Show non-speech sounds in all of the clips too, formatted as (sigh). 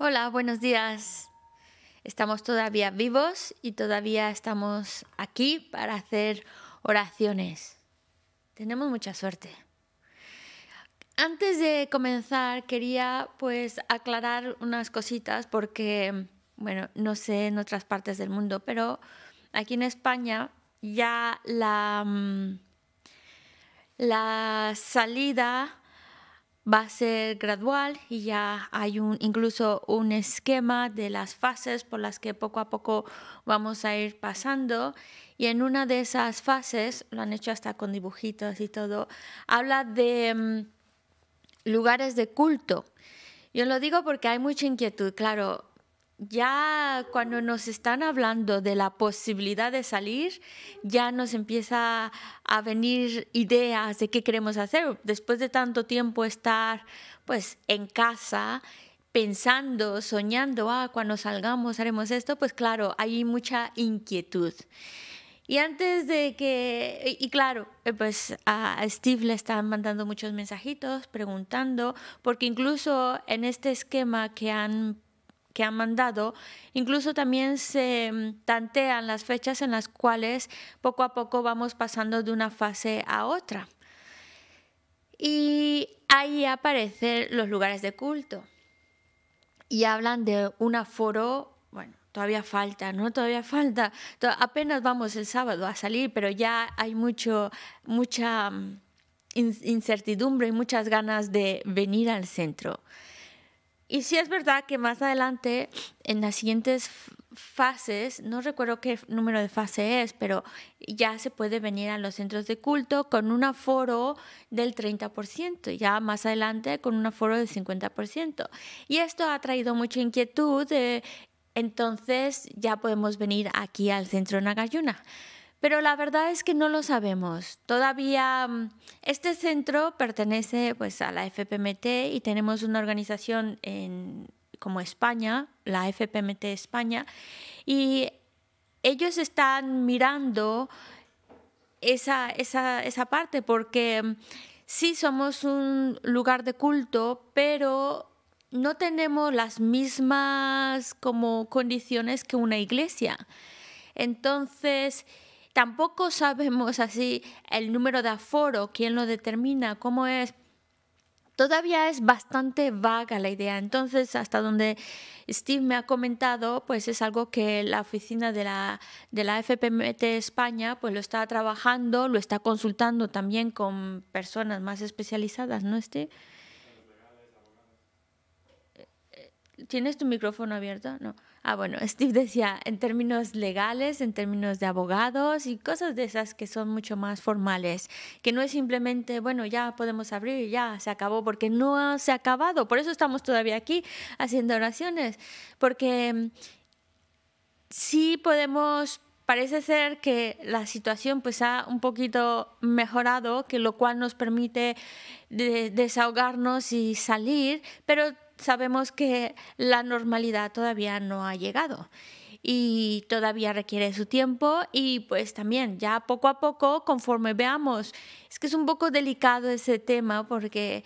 Hola, buenos días. Estamos todavía vivos y todavía estamos aquí para hacer oraciones. Tenemos mucha suerte. Antes de comenzar quería pues aclarar unas cositas porque bueno, no sé en otras partes del mundo, pero aquí en España ya la mm, la salida va a ser gradual y ya hay incluso un esquema de las fases por las que poco a poco vamos a ir pasando. Y en una de esas fases, lo han hecho hasta con dibujitos y todo, habla de mm, lugares de culto. Yo lo digo porque hay mucha inquietud, claro ya cuando nos están hablando de la posibilidad de salir, ya nos empieza a venir ideas de qué queremos hacer. Después de tanto tiempo estar pues en casa, pensando, soñando, ah, cuando salgamos haremos esto, pues claro, hay mucha inquietud. Y antes de que, y claro, pues a Steve le están mandando muchos mensajitos, preguntando, porque incluso en este esquema que han que han mandado, incluso también se mm, tantean las fechas en las cuales poco a poco vamos pasando de una fase a otra. Y ahí aparecen los lugares de culto. Y hablan de un aforo, bueno, todavía falta, ¿no? Todavía falta. Apenas vamos el sábado a salir, pero ya hay mucho, mucha mm, incertidumbre y muchas ganas de venir al centro. Y sí es verdad que más adelante, en las siguientes fases, no recuerdo qué número de fase es, pero ya se puede venir a los centros de culto con un aforo del 30%, ya más adelante con un aforo del 50%. Y esto ha traído mucha inquietud, entonces ya podemos venir aquí al centro Nagayuna. Pero la verdad es que no lo sabemos. Todavía mm, este centro pertenece pues, a la FPMT y tenemos una organización como España, la FPMT España, y ellos están mirando esa, parte porque mm, sí somos un lugar de culto, pero no tenemos las mismas como condiciones que una iglesia. Entonces, Tampoco sabemos así el número de aforo, quién lo determina, cómo es. Todavía es bastante vaga la idea. Entonces, hasta donde Steve me ha comentado, pues es algo que la oficina de la, de la FPMT España pues lo está trabajando, lo está consultando también con personas más especializadas, ¿no, Steve? Eh, eh, ¿Tienes tu micrófono abierto? No. Ah, bueno, Steve decía, en términos legales, en términos de abogados y cosas de esas que son mucho más formales, que no es simplemente, bueno, ya podemos abrir, y ya se acabó, porque no se ha acabado, por eso estamos todavía aquí haciendo oraciones, porque mm, sí podemos parece ser que la situación pues ha un poquito mejorado, que lo cual nos permite desahogarnos y salir, pero sabemos que la normalidad todavía no ha llegado y todavía requiere su tiempo y pues también ya poco a poco conforme veamos, es que es un poco delicado ese tema porque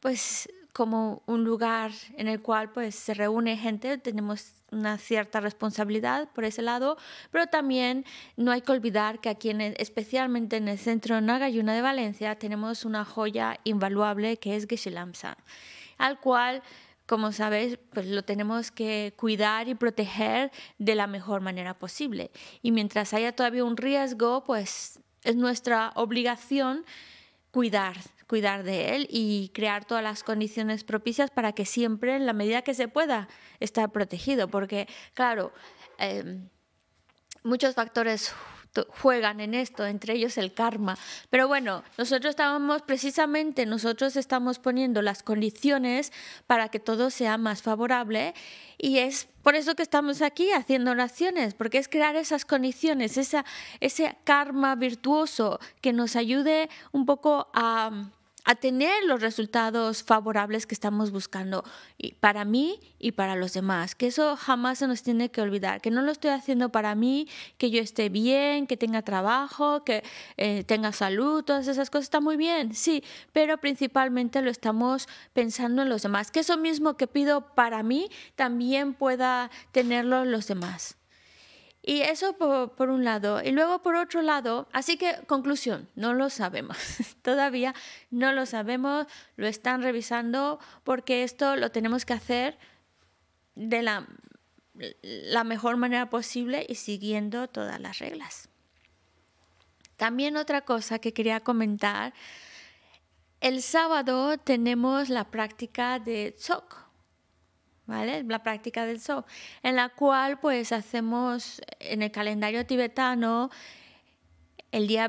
pues como un lugar en el cual pues se reúne gente, tenemos una cierta responsabilidad por ese lado, pero también no hay que olvidar que aquí, en e, especialmente en el centro Nagayuna de Valencia, tenemos una joya invaluable que es geshe al cual como sabéis, pues lo tenemos que cuidar y proteger de la mejor manera posible. Y mientras haya todavía un riesgo, pues es nuestra obligación cuidar, cuidar de él y crear todas las condiciones propicias para que siempre, en la medida que se pueda, esté protegido. Porque, claro, em, muchos factores juegan en esto, entre ellos el karma. Pero bueno, nosotros estamos precisamente, nosotros estamos poniendo las condiciones para que todo sea más favorable y es por eso que estamos aquí haciendo oraciones, porque es crear esas condiciones, ese karma virtuoso que nos ayude un poco a a tener los resultados favorables que estamos buscando para mí y para los demás. Que eso jamás se nos tiene que olvidar, que no lo estoy haciendo para mí, que yo esté bien, que tenga trabajo, que eh, tenga salud, todas esas cosas está muy bien, sí, pero principalmente lo estamos pensando en los demás. Que eso mismo que pido para mí también pueda tenerlo los demás. Y eso por, un lado. Y luego por otro lado, así que conclusión, no lo sabemos. (laughs) Todavía no lo sabemos, lo están revisando porque esto lo tenemos que hacer de la, la mejor manera posible y siguiendo todas las reglas. También otra cosa que quería comentar, el sábado tenemos la práctica de Tzok, la práctica del so, en la cual pues hacemos en el calendario tibetano el día,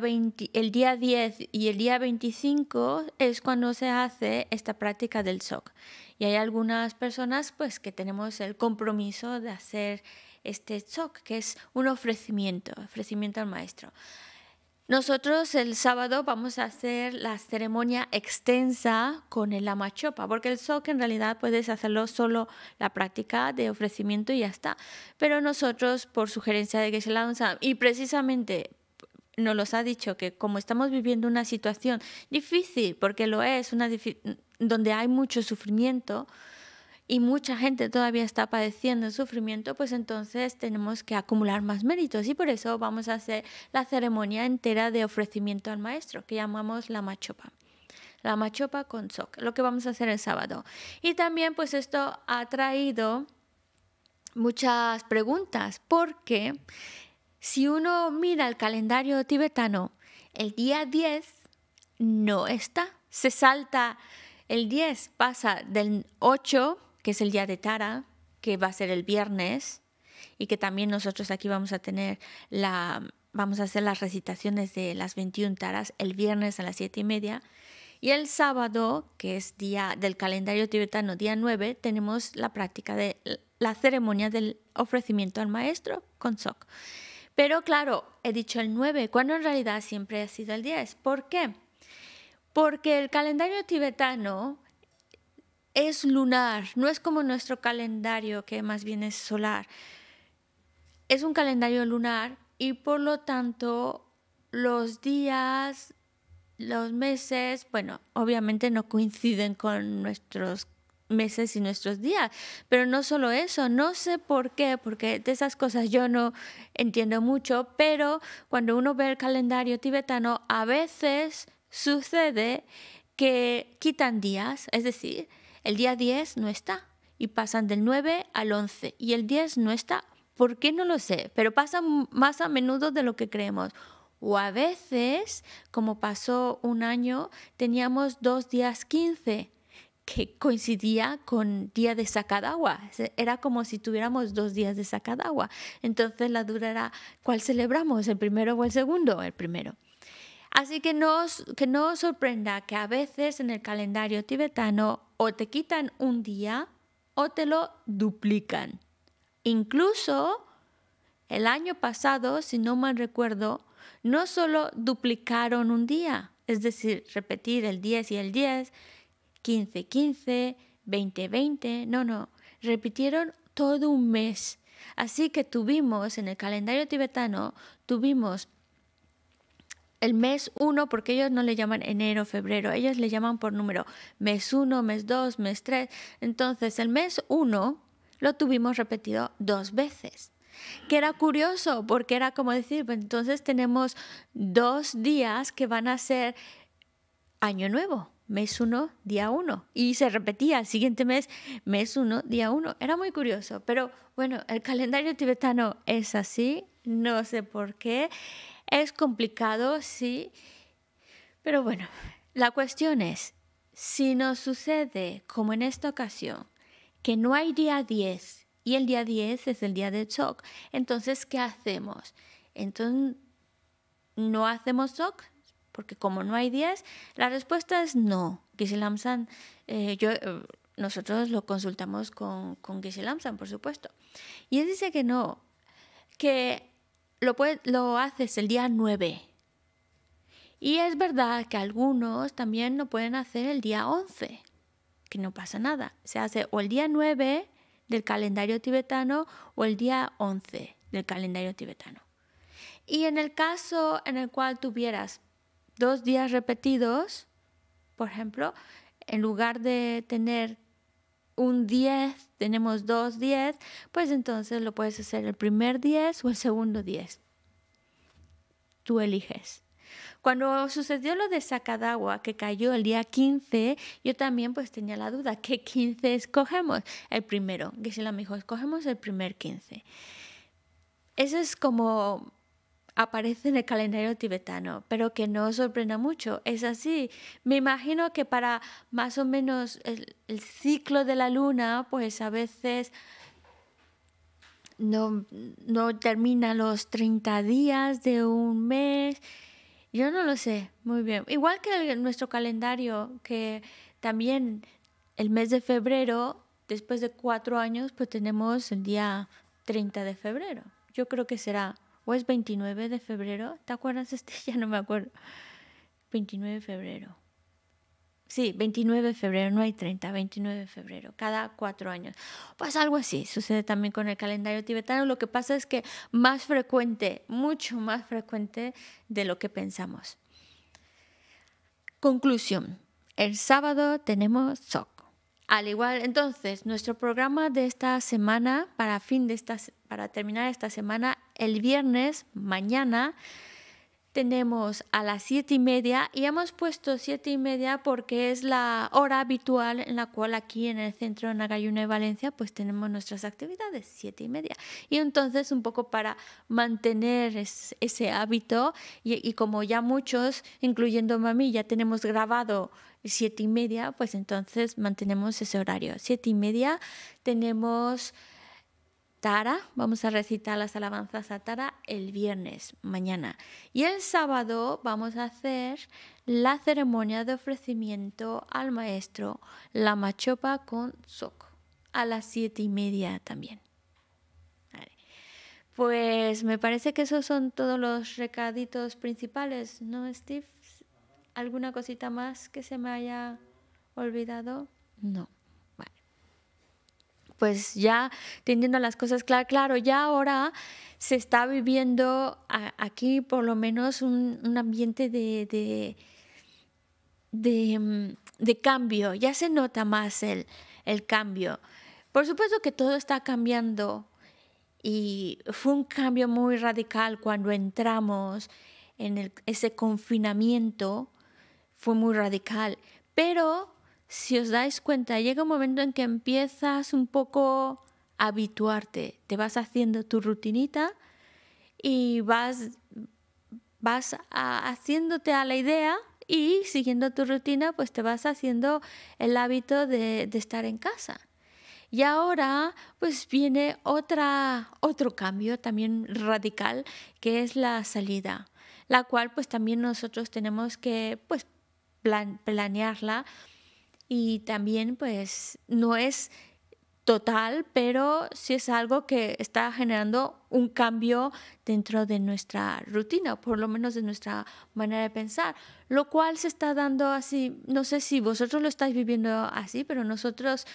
el día 10 y el día 25 es cuando se hace esta práctica del SOC. Y hay algunas personas pues que tenemos el compromiso de hacer este SOC, que es un ofrecimiento, ofrecimiento al maestro. Nosotros el sábado vamos a hacer la ceremonia extensa con el amachopa, porque el sok en realidad puedes hacerlo solo la práctica de ofrecimiento y ya está. Pero nosotros, por sugerencia de Geshe Lansam, y precisamente nos los ha dicho que como estamos viviendo una situación difícil, porque lo es, una donde hay mucho sufrimiento, y mucha gente todavía está padeciendo sufrimiento, pues entonces tenemos que acumular más méritos y por eso vamos a hacer la ceremonia entera de ofrecimiento al maestro, que llamamos la machopa la machopa con sok, lo que vamos a hacer el sábado. Y también pues esto ha traído muchas preguntas, porque si uno mira el calendario tibetano, el día 10 no está, se salta el 10, pasa del 8 que es el día de Tara, que va a ser el viernes, y que también nosotros aquí vamos a tener la, vamos a hacer las recitaciones de las 21 Taras el viernes a las 7 y media. Y el sábado, que es día del calendario tibetano, día 9, tenemos la práctica de la ceremonia del ofrecimiento al maestro con Sok. Pero claro, he dicho el 9, cuando en realidad siempre ha sido el 10. ¿Por qué? Porque el calendario tibetano es lunar, no es como nuestro calendario que más bien es solar. Es un calendario lunar y por lo tanto los días, los meses, bueno, obviamente no coinciden con nuestros meses y nuestros días. Pero no solo eso, no sé por qué, porque de esas cosas yo no entiendo mucho, pero cuando uno ve el calendario tibetano, a veces sucede que quitan días, es decir, el día 10 no está y pasan del 9 al 11 y el 10 no está. ¿Por qué no lo sé? Pero pasa más a menudo de lo que creemos. O a veces, como pasó un año, teníamos dos días 15 que coincidía con día de Sacadagua. Era como si tuviéramos dos días de Sacadagua. Entonces la duda era, ¿cuál celebramos? ¿El primero o el segundo? El primero. Así que no, que sorprenda que a veces en el calendario tibetano o te quitan un día o te lo duplican. Incluso el año pasado, si no mal recuerdo, no solo duplicaron un día, es decir, repetir el 10 y el 10, 15, 15, 20, 20, no, no, repitieron todo un mes. Así que tuvimos en el calendario tibetano, tuvimos el mes 1, porque ellos no le llaman enero, febrero, ellos le llaman por número, mes 1, mes 2, mes 3. Entonces, el mes 1 lo tuvimos repetido dos veces, que era curioso, porque era como decir, pues entonces tenemos dos días que van a ser año nuevo. Mes 1, día 1. Y se repetía el siguiente mes, mes 1, día 1. Era muy curioso, pero bueno, el calendario tibetano es así, no sé por qué. Es complicado, sí, pero bueno, la cuestión es, si nos sucede como en esta ocasión, que no hay día 10 y el día 10 es el día de shock, entonces, ¿qué hacemos? Entonces, ¿no hacemos shock? Porque como no hay 10, la respuesta es no. Giselamsan, eh, yo... Eh, nosotros lo consultamos con, con Gishe por supuesto. Y él dice que no, que lo, lo haces el día 9. Y es verdad que algunos también no pueden hacer el día 11, que no pasa nada. Se hace o el día 9 del calendario tibetano o el día 11 del calendario tibetano. Y en el caso en el cual tuvieras dos días repetidos, por ejemplo, en lugar de tener un 10, tenemos dos 10, pues entonces lo puedes hacer el primer 10 o el segundo 10. Tú eliges. Cuando sucedió lo de Sacadagua, que cayó el día 15, yo también pues tenía la duda, ¿qué 15 escogemos? El primero, Gisela me dijo, escogemos el primer 15. Eso es como aparece en el calendario tibetano, pero que no sorprenda mucho. Es así. Me imagino que para más o menos el, ciclo de la luna, pues a veces no, no termina los 30 días de un mes. Yo no lo sé muy bien. Igual que nuestro calendario, que también el mes de febrero, después de cuatro años, pues tenemos el día 30 de febrero. Yo creo que será o es 29 de febrero, ¿te acuerdas (laughs) este? Ya no me acuerdo. 29 de febrero. Sí, 29 de febrero, no hay 30, 29 de febrero, cada cuatro años. Pues algo así sucede también con el calendario tibetano. Lo que pasa es que más frecuente, mucho más frecuente de lo que pensamos. Conclusión. El sábado tenemos SOC. Al igual, entonces, nuestro programa de esta semana, para, fin de esta, para terminar esta semana, el viernes, mañana, tenemos a las siete y media y hemos puesto siete y media porque es la hora habitual en la cual aquí en el centro de de Valencia pues tenemos nuestras actividades siete y media y entonces un poco para mantener ese hábito y, como ya muchos incluyendo mami ya tenemos grabado siete y media pues entonces mantenemos ese horario siete y media tenemos Tara, vamos a recitar las alabanzas a Tara el viernes, mañana. Y el sábado vamos a hacer la ceremonia de ofrecimiento al maestro, la machopa con sok, a las siete y media también. Pues me parece que esos son todos los recaditos principales, ¿no, Steve? ¿Alguna cosita más que se me haya olvidado? No pues ya teniendo las cosas claras, claro, ya ahora se está viviendo aquí por lo menos un, ambiente de, mm, de, cambio, ya se nota más el, el cambio. Por supuesto que todo está cambiando y fue un cambio muy radical cuando entramos en ese confinamiento, fue muy radical, pero si os dais cuenta, llega un momento en que empiezas un poco a habituarte, te vas haciendo tu rutinita y vas, vas haciéndote a la idea y siguiendo tu rutina, pues te vas haciendo el hábito de, estar en casa. Y ahora pues viene otra, otro cambio también radical, que es la salida, la cual pues también nosotros tenemos que pues, planearla y también pues no es total, pero sí es algo que está generando un cambio dentro de nuestra rutina, por lo menos de nuestra manera de pensar, lo cual se está dando así, no sé si vosotros lo estáis viviendo así, pero nosotros,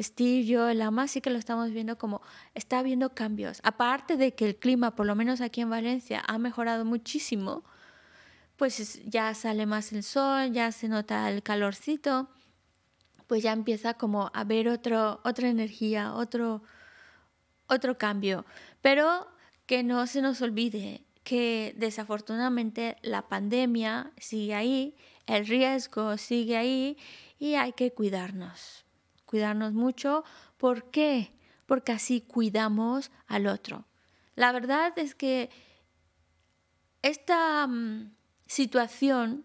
Steve, yo, el ama, sí que lo estamos viendo como está habiendo cambios. Aparte de que el clima, por lo menos aquí en Valencia, ha mejorado muchísimo, pues ya sale más el sol, ya se nota el calorcito pues ya empieza como a ver otro, otra energía, otro, otro cambio. Pero que no se nos olvide que desafortunadamente la pandemia sigue ahí, el riesgo sigue ahí y hay que cuidarnos, cuidarnos mucho. ¿Por qué? Porque así cuidamos al otro. La verdad es que esta mm, situación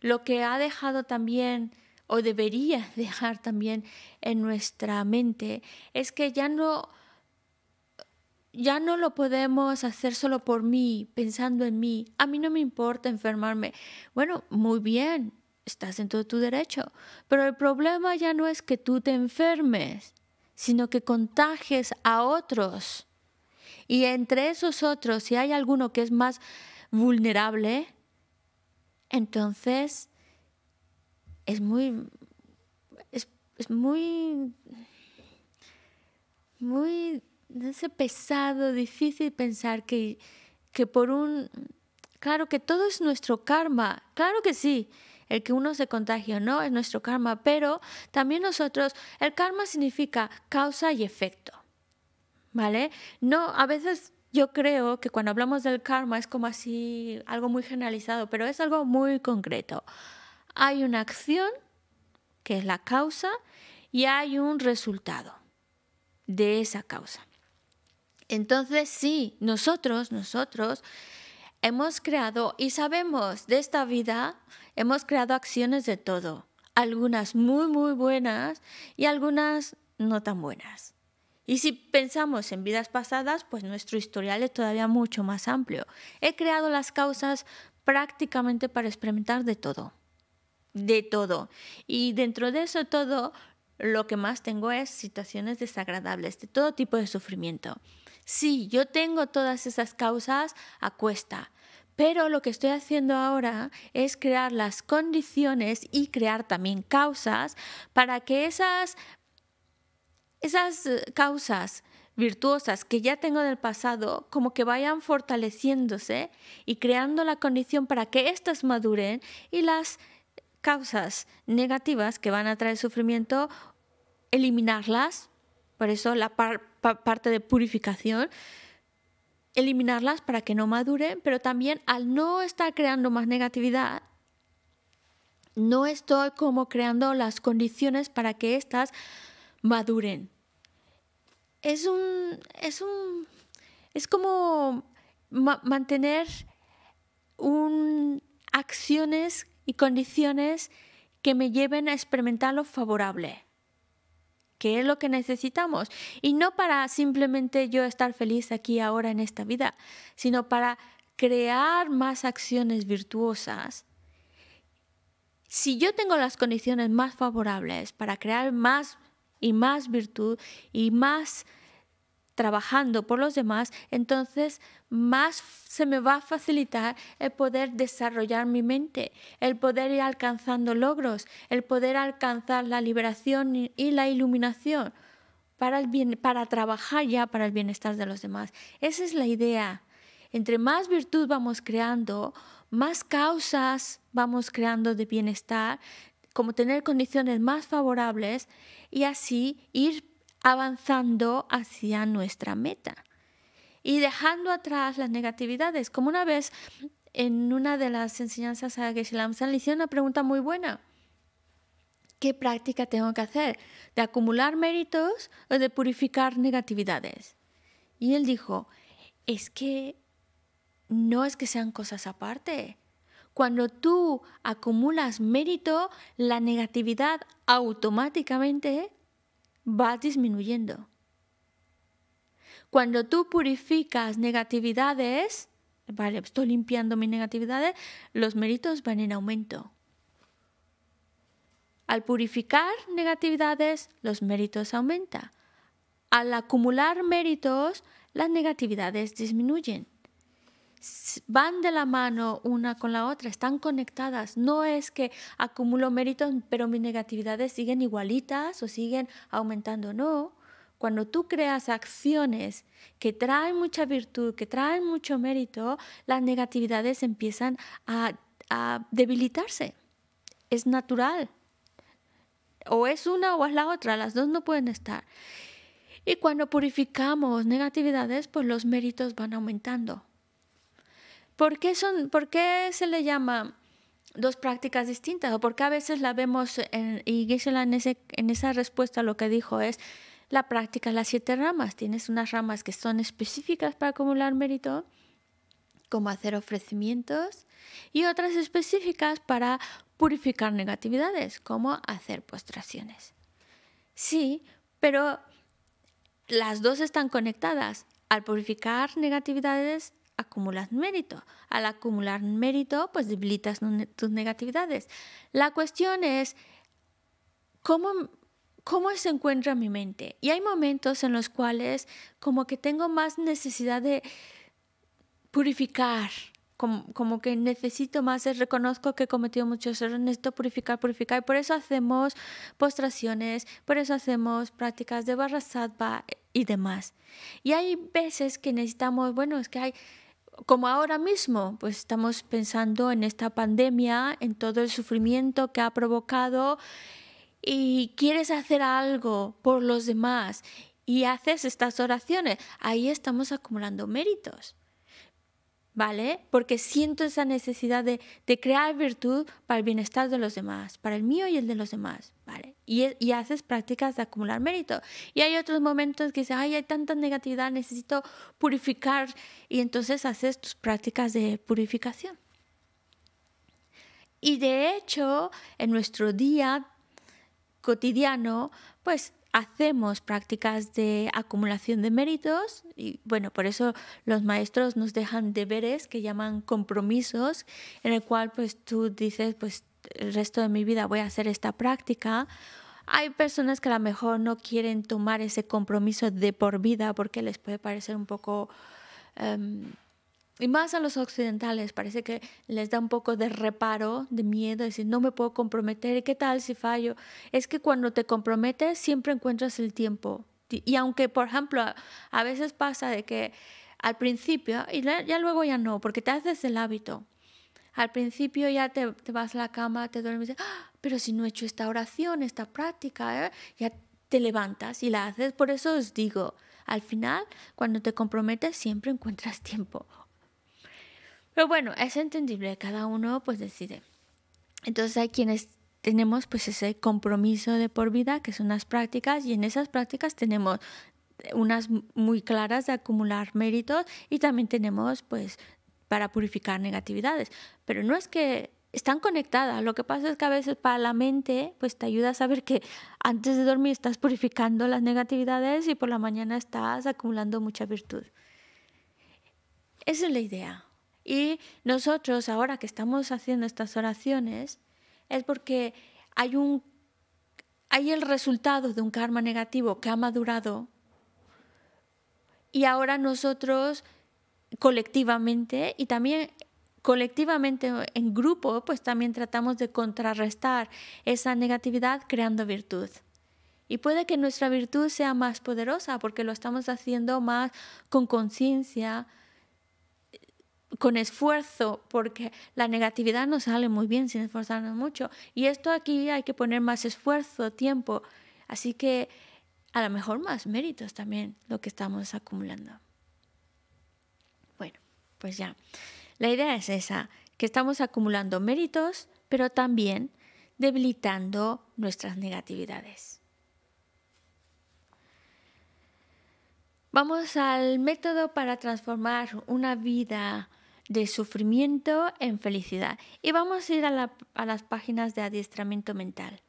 lo que ha dejado también o debería dejar también en nuestra mente es que ya no ya no lo podemos hacer solo por mí, pensando en mí. A mí no me importa enfermarme. Bueno, muy bien, estás en todo tu derecho, pero el problema ya no es que tú te enfermes, sino que contagies a otros. Y entre esos otros, si hay alguno que es más vulnerable, entonces es muy, es, muy, muy, no sé, pesado, difícil pensar que, que por un, claro que todo es nuestro karma, claro que sí, el que uno se contagia no es nuestro karma, pero también nosotros, el karma significa causa y efecto, ¿vale? No, a veces yo creo que cuando hablamos del karma es como así algo muy generalizado, pero es algo muy concreto hay una acción, que es la causa, y hay un resultado de esa causa. Entonces, sí, nosotros, nosotros hemos creado y sabemos de esta vida, hemos creado acciones de todo, algunas muy, muy buenas y algunas no tan buenas. Y si pensamos en vidas pasadas, pues nuestro historial es todavía mucho más amplio. He creado las causas prácticamente para experimentar de todo de todo. Y dentro de eso todo, lo que más tengo es situaciones desagradables, de todo tipo de sufrimiento. Sí, yo tengo todas esas causas a cuesta, pero lo que estoy haciendo ahora es crear las condiciones y crear también causas para que esas, esas eh, causas virtuosas que ya tengo del pasado como que vayan fortaleciéndose y creando la condición para que éstas maduren y las causas negativas que van a traer sufrimiento, eliminarlas, por eso la parte de purificación, eliminarlas para que no maduren, pero también al no estar creando más negatividad, no estoy como creando las condiciones para que éstas maduren. Es un. es un. es como mantener un acciones condiciones que me lleven a experimentar lo favorable, que es lo que necesitamos. Y no para simplemente yo estar feliz aquí ahora en esta vida, sino para crear más acciones virtuosas. Si yo tengo las condiciones más favorables para crear más y más virtud y más trabajando por los demás, entonces más se me va a facilitar el poder desarrollar mi mente, el poder ir alcanzando logros, el poder alcanzar la liberación y la iluminación para, el bien, para trabajar ya para el bienestar de los demás. Esa es la idea. Entre más virtud vamos creando, más causas vamos creando de bienestar, como tener condiciones más favorables y así ir avanzando hacia nuestra meta y dejando atrás las negatividades. Como una vez en una de las enseñanzas a Geshe le hicieron una pregunta muy buena. ¿Qué práctica tengo que hacer? ¿De acumular méritos o de purificar negatividades? Y él dijo, es que no es que sean cosas aparte. Cuando tú acumulas mérito, la negatividad automáticamente va disminuyendo. Cuando tú purificas negatividades, vale, estoy limpiando mis negatividades, los méritos van en aumento. Al purificar negatividades, los méritos aumentan. Al acumular méritos, las negatividades disminuyen van de la mano una con la otra, están conectadas. No es que acumulo méritos, pero mis negatividades siguen igualitas o siguen aumentando, no. Cuando tú creas acciones que traen mucha virtud, que traen mucho mérito, las negatividades empiezan a, debilitarse. Es natural. O es una o es la otra, las dos no pueden estar. Y cuando purificamos negatividades, pues los méritos van aumentando. ¿Por qué, son, ¿Por se le llama dos prácticas distintas? ¿O por qué a veces la vemos, en, y Gisela en, esa respuesta lo que dijo es, la práctica las siete ramas. Tienes unas ramas que son específicas para acumular mérito, como hacer ofrecimientos, y otras específicas para purificar negatividades, como hacer postraciones. Sí, pero las dos están conectadas. Al purificar negatividades acumulas mérito. Al acumular mérito, pues debilitas tus negatividades. La cuestión es, ¿cómo, cómo se encuentra mi mente? Y hay momentos en los cuales como que tengo más necesidad de purificar, como, que necesito más, eh, reconozco que he cometido muchos errores, necesito purificar, purificar. Y por eso hacemos postraciones, por eso hacemos prácticas de barra sattva eh, y demás. Y hay veces que necesitamos, bueno, es que hay como ahora mismo, pues estamos pensando en esta pandemia, en todo el sufrimiento que ha provocado y quieres hacer algo por los demás y haces estas oraciones, ahí estamos acumulando méritos. ¿vale? Porque siento esa necesidad de, crear virtud para el bienestar de los demás, para el mío y el de los demás, ¿vale? Y, y haces prácticas de acumular mérito. Y hay otros momentos que dices, ay, hay tanta negatividad, necesito purificar, y entonces haces tus prácticas de purificación. Y de hecho, en nuestro día cotidiano, pues hacemos prácticas de acumulación de méritos y bueno, por eso los maestros nos dejan deberes que llaman compromisos en el cual pues tú dices pues el resto de mi vida voy a hacer esta práctica. Hay personas que a lo mejor no quieren tomar ese compromiso de por vida porque les puede parecer un poco... Em, y más a los occidentales, parece que les da un poco de reparo, de miedo, de decir, no me puedo comprometer, ¿y qué tal si fallo? Es que cuando te comprometes siempre encuentras el tiempo. Y aunque, por ejemplo, a veces pasa de que al principio, y ya luego ya no, porque te haces el hábito. Al principio ya te, vas a la cama, te duermes, ah, pero si no he hecho esta oración, esta práctica, ¿eh? ya te levantas y la haces. Por eso os digo, al final, cuando te comprometes, siempre encuentras (laughs) tiempo. Pero bueno, es entendible, cada uno pues decide. Entonces hay quienes tenemos pues ese compromiso de por vida, que son las prácticas, y en esas prácticas tenemos eh, unas muy claras de acumular méritos y también tenemos pues para purificar negatividades. Pero no es que están conectadas, lo que pasa es que a veces para la mente pues te ayuda a saber que antes de dormir estás purificando las negatividades y por la mañana estás acumulando mucha virtud. Esa es la idea. Y nosotros ahora que estamos haciendo estas oraciones es porque hay, un, hay el resultado de un karma negativo que ha madurado y ahora nosotros colectivamente y también colectivamente en grupo, pues también tratamos de contrarrestar esa negatividad creando virtud. Y puede que nuestra virtud sea más poderosa porque lo estamos haciendo más con conciencia, con esfuerzo, porque la negatividad nos sale muy bien sin esforzarnos mucho. Y esto aquí hay que poner más esfuerzo, tiempo. Así que a lo mejor más méritos también lo que estamos acumulando. Bueno, pues ya. La idea es esa, que estamos acumulando méritos, pero también debilitando nuestras negatividades. Vamos al método para transformar una vida de sufrimiento en felicidad. Y vamos a ir a, las páginas de adiestramiento mental.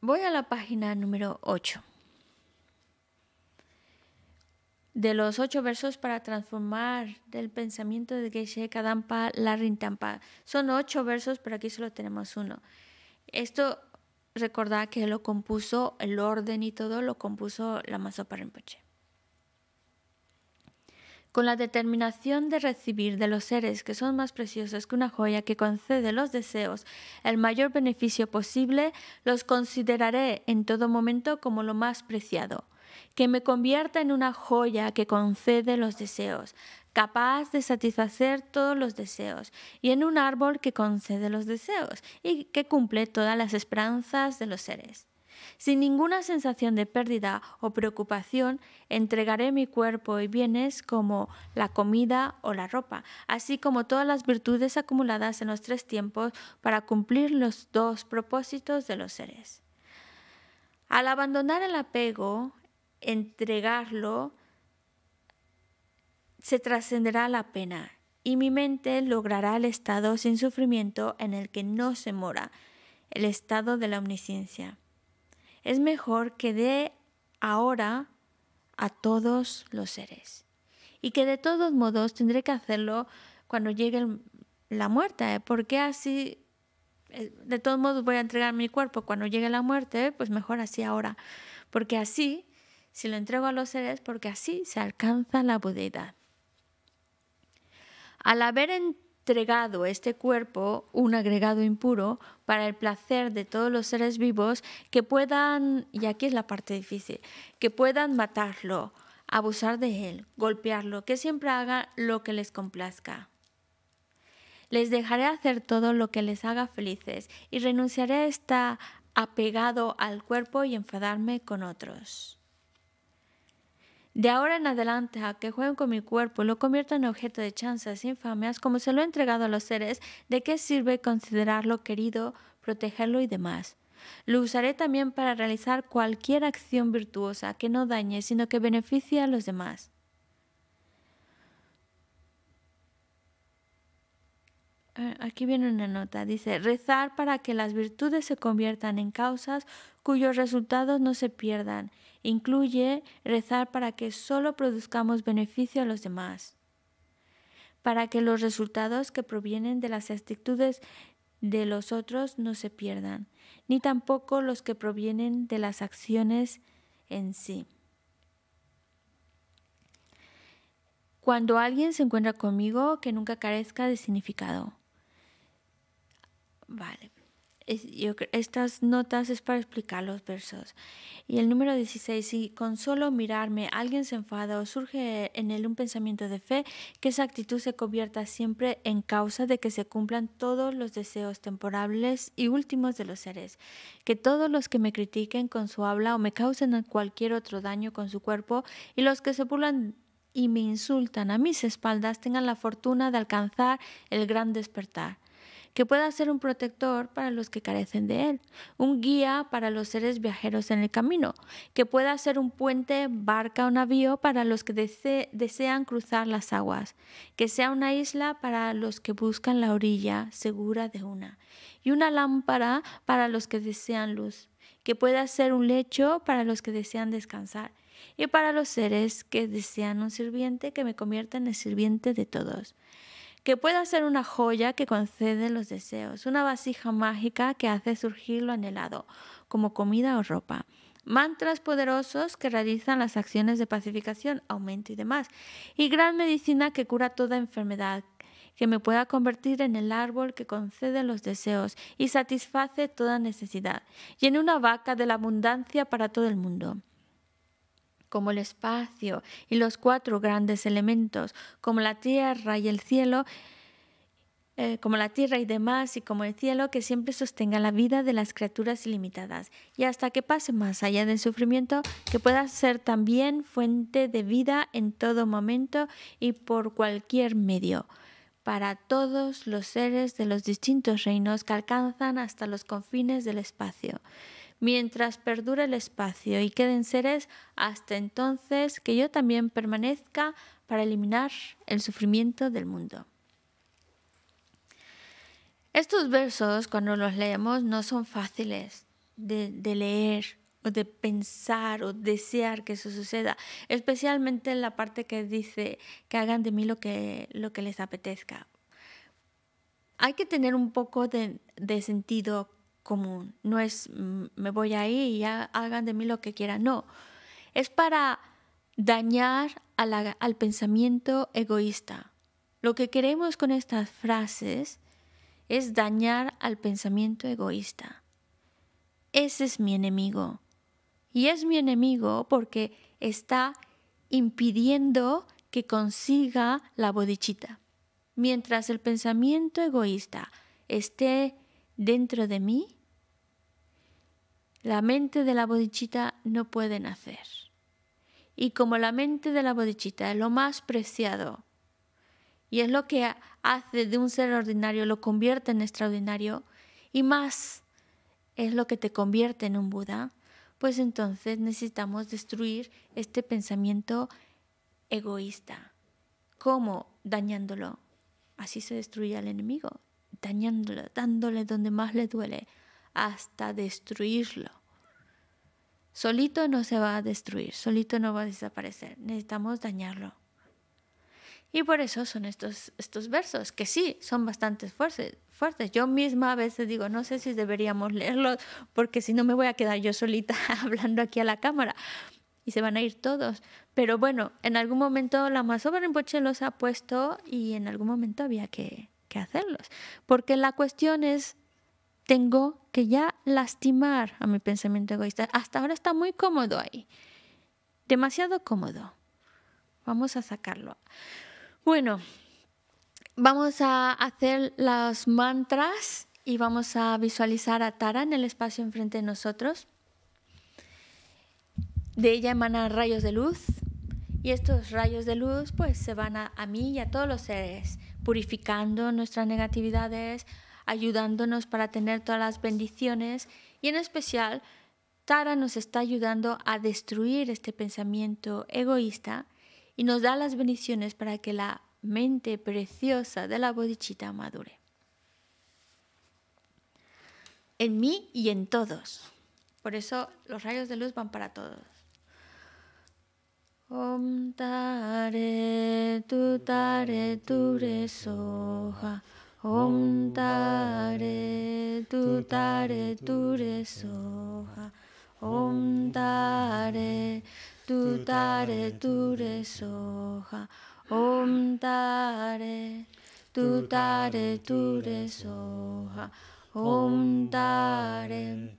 Voy a la página número 8. De los ocho versos para transformar del pensamiento de Geshe Kadampa la Rintampa. Son ocho versos, pero aquí solo tenemos uno. Esto recordad que lo compuso, el orden y todo lo compuso la Mazopa Rinpoche con la determinación de recibir de los seres que son más preciosos que una joya que concede los deseos el mayor beneficio posible, los consideraré en todo momento como lo más preciado que me convierta en una joya que concede los deseos, capaz de satisfacer todos los deseos, y en un árbol que concede los deseos y que cumple todas las esperanzas de los seres. Sin ninguna sensación de pérdida o preocupación, entregaré mi cuerpo y bienes como la comida o la ropa, así como todas las virtudes acumuladas en los tres tiempos para cumplir los dos propósitos de los seres. Al abandonar el apego, entregarlo, se trascenderá la pena y mi mente logrará el estado sin sufrimiento en el que no se mora, el estado de la omnisciencia es mejor que dé ahora a todos los seres. Y que de todos modos tendré que hacerlo cuando llegue la muerte, ¿eh? porque así, eh, de todos modos voy a entregar mi cuerpo cuando llegue la muerte, pues mejor así ahora, porque así, si lo entrego a los seres, porque así se alcanza la budeidad. Al haber entregado este cuerpo, un agregado impuro, para el placer de todos los seres vivos que puedan, y aquí es la parte difícil, que puedan matarlo, abusar de él, golpearlo, que siempre haga lo que les complazca. Les dejaré hacer todo lo que les haga felices y renunciaré a estar apegado al cuerpo y enfadarme con otros. De ahora en adelante, a que jueguen con mi cuerpo, lo conviertan en objeto de chanzas infamias, como se lo he entregado a los seres, ¿de qué sirve considerarlo querido, protegerlo y demás? Lo usaré también para realizar cualquier acción virtuosa que no dañe, sino que beneficie a los demás. Eh, aquí viene una nota, dice, rezar para que las virtudes se conviertan en causas cuyos resultados no se pierdan Incluye rezar para que solo produzcamos beneficio a los demás, para que los resultados que provienen de las actitudes de los otros no se pierdan, ni tampoco los que provienen de las acciones en sí. Cuando alguien se encuentra conmigo, que nunca carezca de significado. Vale estas notas es para explicar los versos. Y el número 16, si con solo mirarme alguien se enfada o surge en él un pensamiento de fe, que esa actitud se convierta siempre en causa de que se cumplan todos los deseos temporales y últimos de los seres, que todos los que me critiquen con su habla o me causen cualquier otro daño con su cuerpo y los que se burlan y me insultan a mis espaldas tengan la fortuna de alcanzar el gran despertar que pueda ser un protector para los que carecen de él, un guía para los seres viajeros en el camino, que pueda ser un puente, barca o navío para los que desean cruzar las aguas, que sea una isla para los que buscan la orilla segura de una, y una lámpara para los que desean luz, que pueda ser un lecho para los que desean descansar y para los seres que desean un sirviente que me convierta en el sirviente de todos que pueda ser una joya que concede los deseos, una vasija mágica que hace surgir lo anhelado, como comida o ropa. Mantras poderosos que realizan las acciones de pacificación, aumento y demás. Y gran medicina que cura toda enfermedad, que me pueda convertir en el árbol que concede los deseos y satisface toda necesidad, y en una vaca de la abundancia para todo el mundo como el espacio y los cuatro grandes elementos, como la tierra y el cielo, eh, como la tierra y demás, y como el cielo, que siempre sostenga la vida de las criaturas ilimitadas, y hasta que pase más allá del sufrimiento, que pueda ser también fuente de vida en todo momento y por cualquier medio, para todos los seres de los distintos reinos que alcanzan hasta los confines del espacio mientras perdure el espacio y queden seres hasta entonces que yo también permanezca para eliminar el sufrimiento del mundo. Estos versos, cuando los leemos, no son fáciles de, leer o de pensar o desear que eso suceda, especialmente en la parte que dice que hagan de mí lo que, lo que les apetezca. Hay que tener un poco de, de sentido común, no es me voy ahí y ya hagan de mí lo que quieran, no, es para dañar al pensamiento egoísta. Lo que queremos con estas frases es dañar al pensamiento egoísta. Ese es mi enemigo. Y es mi enemigo porque está impidiendo que consiga la bodichita. Mientras el pensamiento egoísta esté dentro de mí, la mente de la bodichita no puede nacer. Y como la mente de la bodichita es lo más preciado y es lo que hace de un ser ordinario, lo convierte en extraordinario y más es lo que te convierte en un Buda, pues entonces necesitamos destruir este pensamiento egoísta. ¿Cómo? Dañándolo. Así se destruye al enemigo, dañándolo, dándole donde más le duele, hasta destruirlo. Solito no se va a destruir, solito no va a desaparecer, necesitamos dañarlo. Y por eso son estos, estos versos, que sí, son bastante fuertes, fuertes. Yo misma a veces digo, no sé si deberíamos leerlos, porque si no me voy a quedar yo solita (laughs) hablando aquí a la cámara y se van a ir todos. Pero bueno, en algún momento la en Rinpoche los ha puesto y en algún momento había que, que hacerlos. Porque la cuestión es tengo que ya lastimar a mi pensamiento egoísta. Hasta ahora está muy cómodo ahí. Demasiado cómodo. Vamos a sacarlo. Bueno, vamos a hacer las mantras y vamos a visualizar a Tara en el espacio enfrente de nosotros. De ella emanan rayos de luz y estos rayos de luz pues se van a mí y a todos los seres, purificando nuestras negatividades, ayudándonos para tener todas las bendiciones y en especial Tara nos está ayudando a destruir este pensamiento egoísta y nos da las bendiciones para que la mente preciosa de la bodichita madure. En mí y en todos. Por eso los rayos de luz van para todos. Om tare tu tare 옴 다레 두 다레 두레 소하 옴 다레 두 다레 두레 소하 옴 다레 두 다레 두레 소하 옴 다레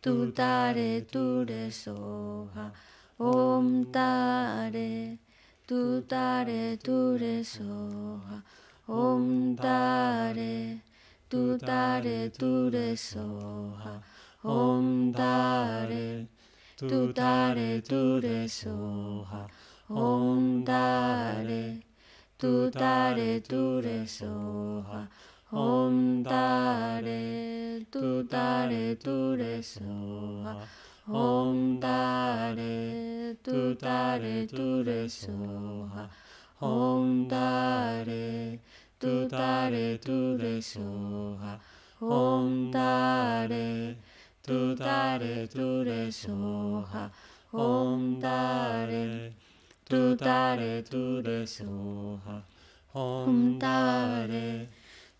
두 다레 두레 소하 옴 다레 두 다레 두레 소하 Om Tare Tu Tare Ture Soha Om Tare Tu Tare Ture Soha Om Tare Tu Tare Ture Soha Om Tare Tu Tare Ture Soha Om Tare Tu Tare Ture Soha Om Dare Tu Dare Tu De Soha Om Dare Tu Dare Tu De Soha Om Dare Tu Dare Tu De Soha Om Dare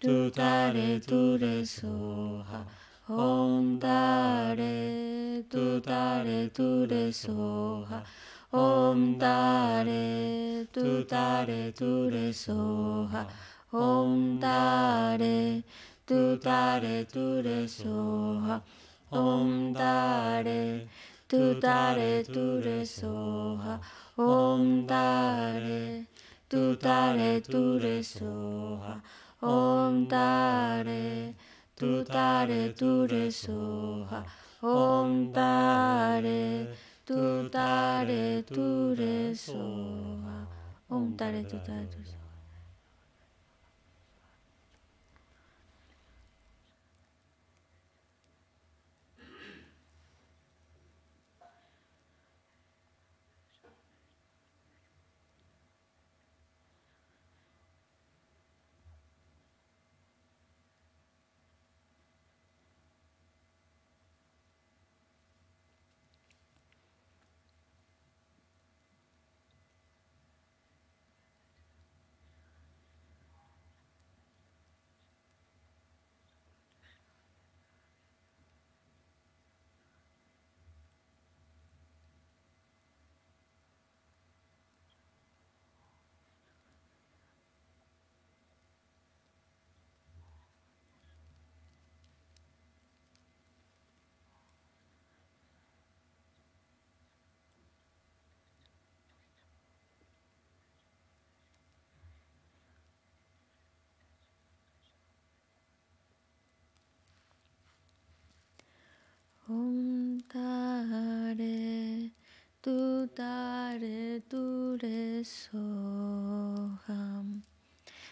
Tu Dare Tu De Soha Om Dare Tu Dare Tu De Soha 옴다레 두다레 두레소하 옴다레 두다레 두레소하 옴다레 두다레 두레소하 옴다레 두다레 두레소하 옴다레 두다레 두레소하 옴다레 tu tare tu re so ha om tare tu tare tu so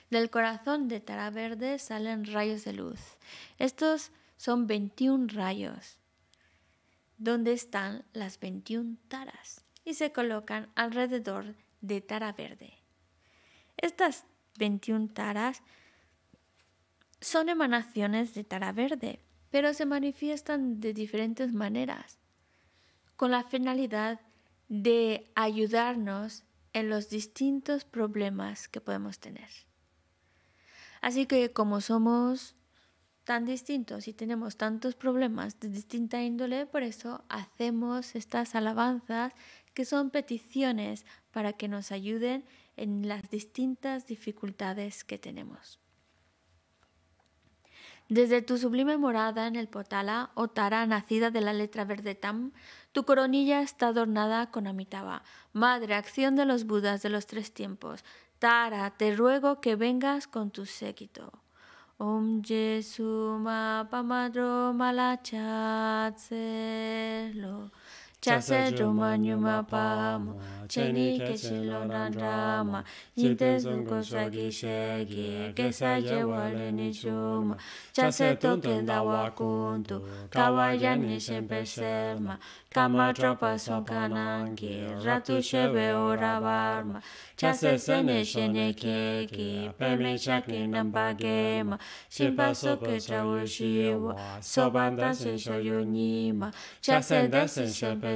Del corazón de Tara Verde salen rayos de luz. Estos son 21 rayos, donde están las 21 taras y se colocan alrededor de Tara Verde. Estas 21 taras son emanaciones de Tara Verde pero se manifiestan de diferentes maneras, con la finalidad de ayudarnos en los distintos problemas que podemos tener. Así que como somos tan distintos y tenemos tantos problemas de distinta índole, por eso hacemos estas alabanzas que son peticiones para que nos ayuden en las distintas dificultades que tenemos. Desde tu sublime morada en el Potala, o oh Tara, nacida de la letra verde Tam, tu coronilla está adornada con Amitabha, madre, acción de los Budas de los tres tiempos. Tara, te ruego que vengas con tu séquito. Om MA Pamadro chase joma nyuma pamo cheni keshi lonan drama yinte zungo shagi shegi gesa ye wale ni chuma chase tonten da wakuntu kawa yani shempe sherma kama tropa son kanangi ratu shebe ora barma chase sene shene keki peme chaki namba gema shimpa soke chawo shiwa sobandan sen shoyo nima chase dasen shempe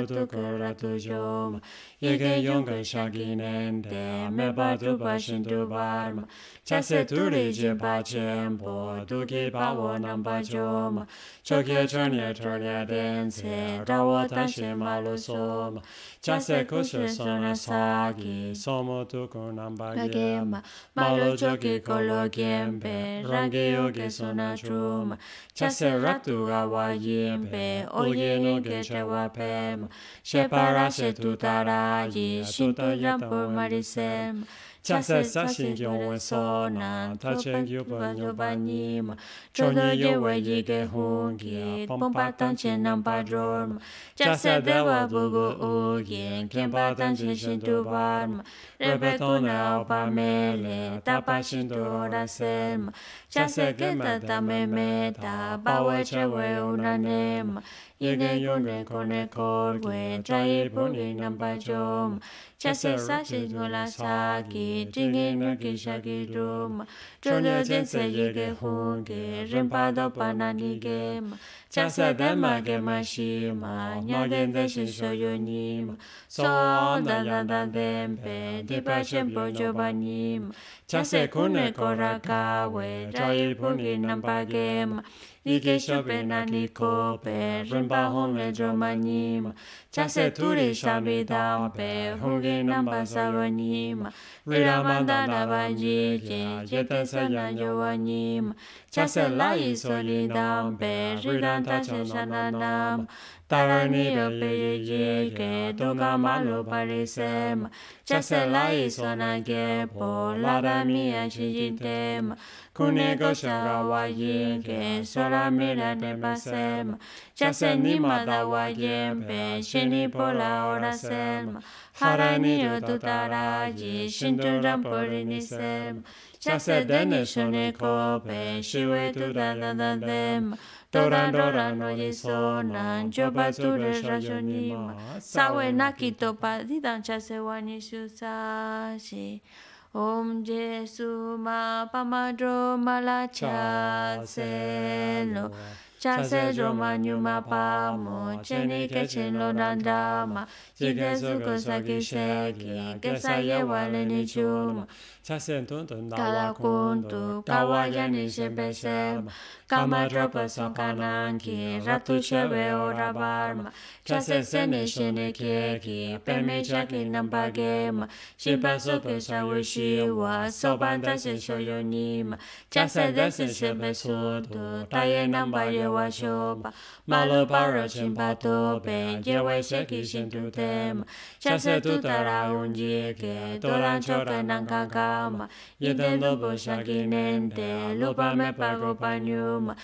tu kura tu jom yege me Chase kushe sona sagi, somo tukur nambagema, malo joki kolo gembe, rangi oge sona chuma, chase raktu gawa yimbe, oye nuke chewa pema, shepara se tutarayi, shinto jampo marisema, chāsā sāsīṃ kiyo wā sō nā, tā chāsā kiyo pā nyō pā nī mā, chō tā tā Yege yonge kone kolwe jaye puni namba jom. Chase dum. yege Chase So Chase jaye namba Ike shopena niko pe rinpa hon le joma nima. Chase turi shabi dao namba nima. na banji ke jete sena jowa nima. Chase lai soli Tara Taranira peje ke toga malo parisem. Chaselai sonage po laramia chijitem. Kunego shagawaye ke soramira ne pasem. Chasenima dawayem pe shini pola orasem. Haraniro tutaraji shinturam purinisem. Chasedene shuneko pe shiwe tutadadadem. tora rora no ye so nan jo pa tu re sa yo ni ma sa we na ki to pa di dan cha se wa ni su sa si om jesu ma pa ma dro ma la cha se lo cha se dro ma nyu ma pa mo che ni ke che lo nan da ma ji de su ko sa ki se ki ke sa ye wa le ni chu ma cha se ton ton da wa kun tu ka wa ya ni se pe se ma Kama dropa son kanan ki ratu shebe ora barma. Chase sene shene kieki perme chaki namba gema. Shiba sope shawishiwa sobanda se shoyonima. Chase desi shebe sudu taye namba yewa shoba. Malo paro shimba tobe yewe sheki shindu tema. Chase tutara unjike dolan choka nankakama. Yedendo bo shaki nente lupa me pago panyuma. chum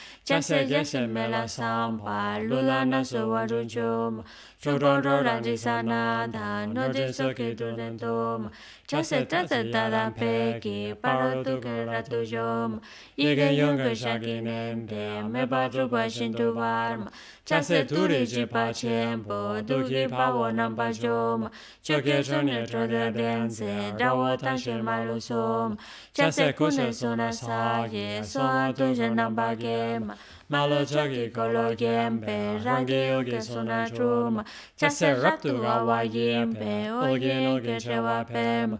jase jase mela sampa lula na so wa ru chum chu ro ro ra di sa na da no di so ki du nen tum chase chase da da peki paro tu kera tu jom ige yonga shakinen de me ba tu ba shin tu barma chase tu ri ji pa chempo tu ki pa wo nam pa jom choke shon ye tro de dense da wo tan shir ma lu som chase kune suna sa ye so tu je nam pa gema Malachaki kolo yempe, rangi oge sona chuma, chase raptu gawa yempe, oge noge chewa pema.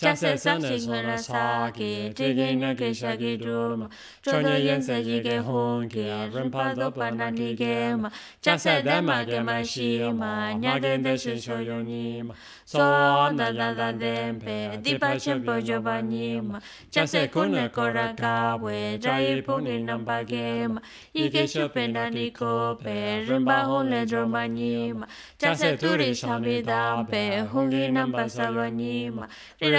chasa sanda sona saki, tiki naki shaki duma, gema, chasa shima, nyaten de shen dempe, dipa chenpo joba nima, chasa kuna kora kawe,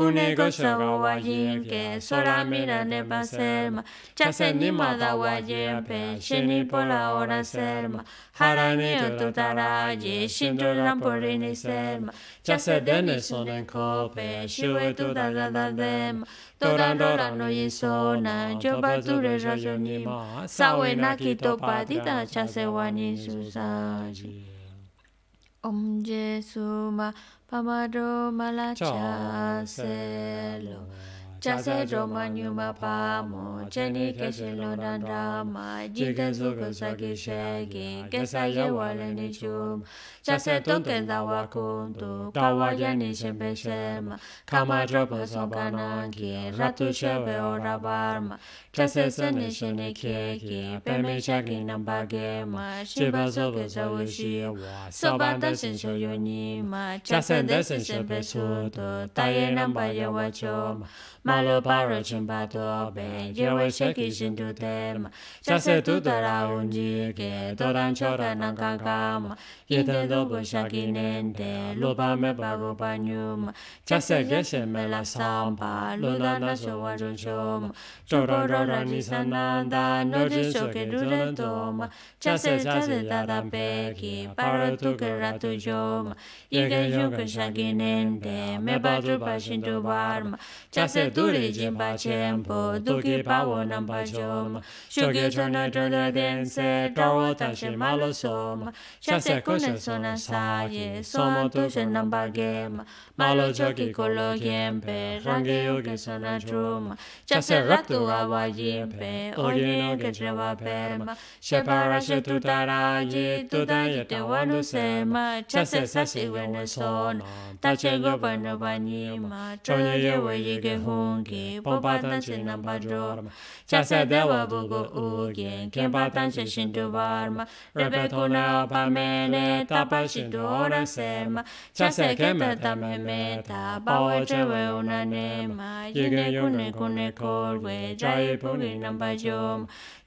huneko yin ke sora mira ne paserma chaseni mada wajen pe shini pola ora serma harani otutara je shindo lamporini serma chasedene sonen kope shue tu da da da dem toran roran no sona, yo bature rajonima sawena kito patita chase y susaji Om Jesu ma Pamado mala chaselo. Chase roma ma pamo. Cheni keshe lo dandama. Jike zuko sagi shegi. Kesa ye ya wale ni chum. Chase tonke da wakuntu. Kawa ye ni shembe shema. Kama jopo sopa Ratu shebe ora barma. Chassé séné séné ké ké, pémé chá ké námpa ma, shé pa sò ké wa, sò pa dé séné sò yó ma, chassé dé séné sò pé sò tó, tá yé námpa yé wa chó ma, ma ló pa ré chéné pa tó pé, ché wé shé ké shéné tú té ma, chassé tú tó lá ué njé ké, ma, pa pa pa ma, pa, ma, ra ni sa na da no je sho ke du le to ma cha se cha se da da pe ki pa ra tu ke ra tu jo ma ye ge yo ke sha ki nen de me ba du ba shin du bar ma cha se du ri jin ba chen po du ki pa wo nam ba jo ma sho ge cha na do da den se ta wo ta she ma lo so ma cha se ko ne so na sa ye so mo tu she nam ba ge ma Malo joki kolo yempe, rangi yoki sona truma. Chase ratu awa yempe, oye ke trewa perma. Shepara she tutara tutaraji, tutayi te wanu sema. Chase sasi wene sona, tache gopa no banyima. Chonye yewe yige hungi, pompa tanche namba jorma. Chase dewa bugo ugi, kempa tanche shindu barma. Rebe kuna opamene, tapa shindu ora sema. Chase kempe tameme. 메타 una 웨우나네 마 예게 요네 코네 콜 외자에 보리 남바좀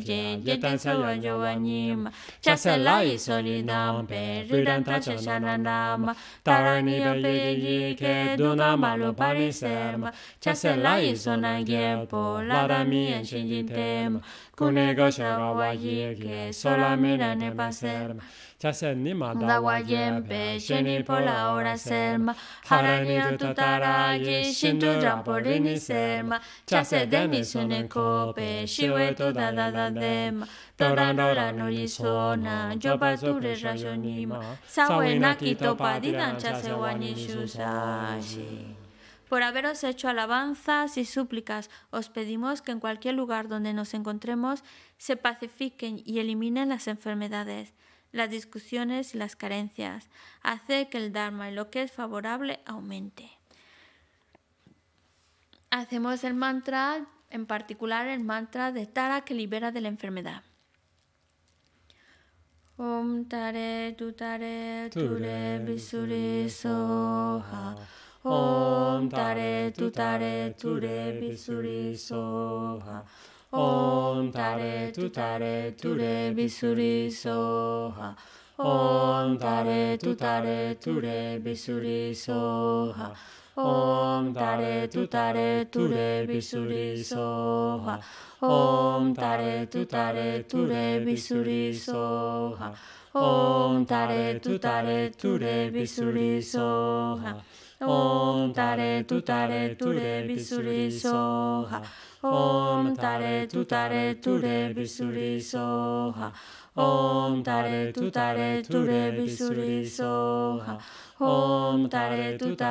Nijin, Jitan Sayan Yawanim, Chasalai Solinam, Perudan Tachashananam, Tarani Bedi, Keduna Malu Parisem, Chasalai Sonagem, Polarami and Shinjitem, Kunego Sharawaye, Solamina Nebaserm. 자세니 마다와예 베제니 폴라오라 셀마 하라니라 투타라예 신두라 보리니 셀마 자세데니 수네코베 시웨토 다다다데마 Torandora no lisona, yo pasture rayonima, sabuena quito padidan chasewani shusashi. Por haberos hecho alabanzas y súplicas, os pedimos que en cualquier lugar donde nos encontremos se pacifiquen y eliminen las enfermedades las discusiones y las carencias, Hace que el Dharma y lo que es favorable aumente. Hacemos el mantra, en particular el mantra de Tara que libera de la enfermedad. Om Tare Ture Bisuri Soha. Om Tare Ture Bisuri Soha. On tare tu tare ture bizuri soha. On tare tu bizuri soha. Om tare tu tare ture bisuri soha. Om tare tu tare ture bisuri Om tare tu tare ture Om tare, tutare, ture, bisuri, Om tare tu tare ture bizuri soha. Om tare tu ture bizuri soha. Om tare tu ture bizuri soha. Om tare ture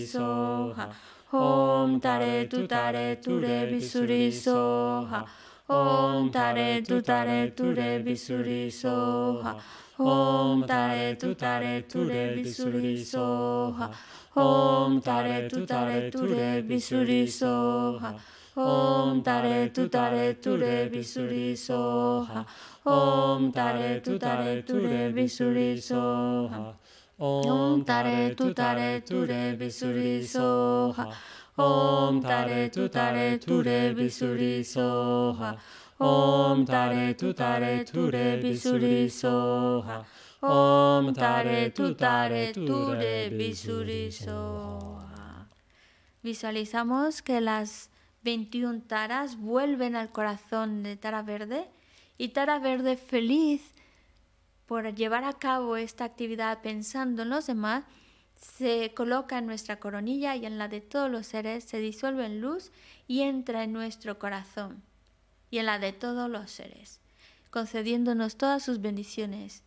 soha. Om tare ture soha. Om tare ture soha. Om tare tu tare tu re bisuri soha. Om tare tu tare tu re bisuri soha. Om tare tu tare tu re bisuri soha. Om tare tu tare tu re bisuri soha. Om tare tu tare tu re bisuri soha. Om tare tu tare tu re bisuri soha. Om tare tu tare tu bisuri soha. Om tare tu tare bisuri soha. Visualizamos que las 21 taras vuelven al corazón de Tara Verde y Tara Verde feliz por llevar a cabo esta actividad pensando en los demás, se coloca en nuestra coronilla y en la de todos los seres, se disuelve en luz y entra en nuestro corazón y en la de todos los seres, concediéndonos todas sus bendiciones.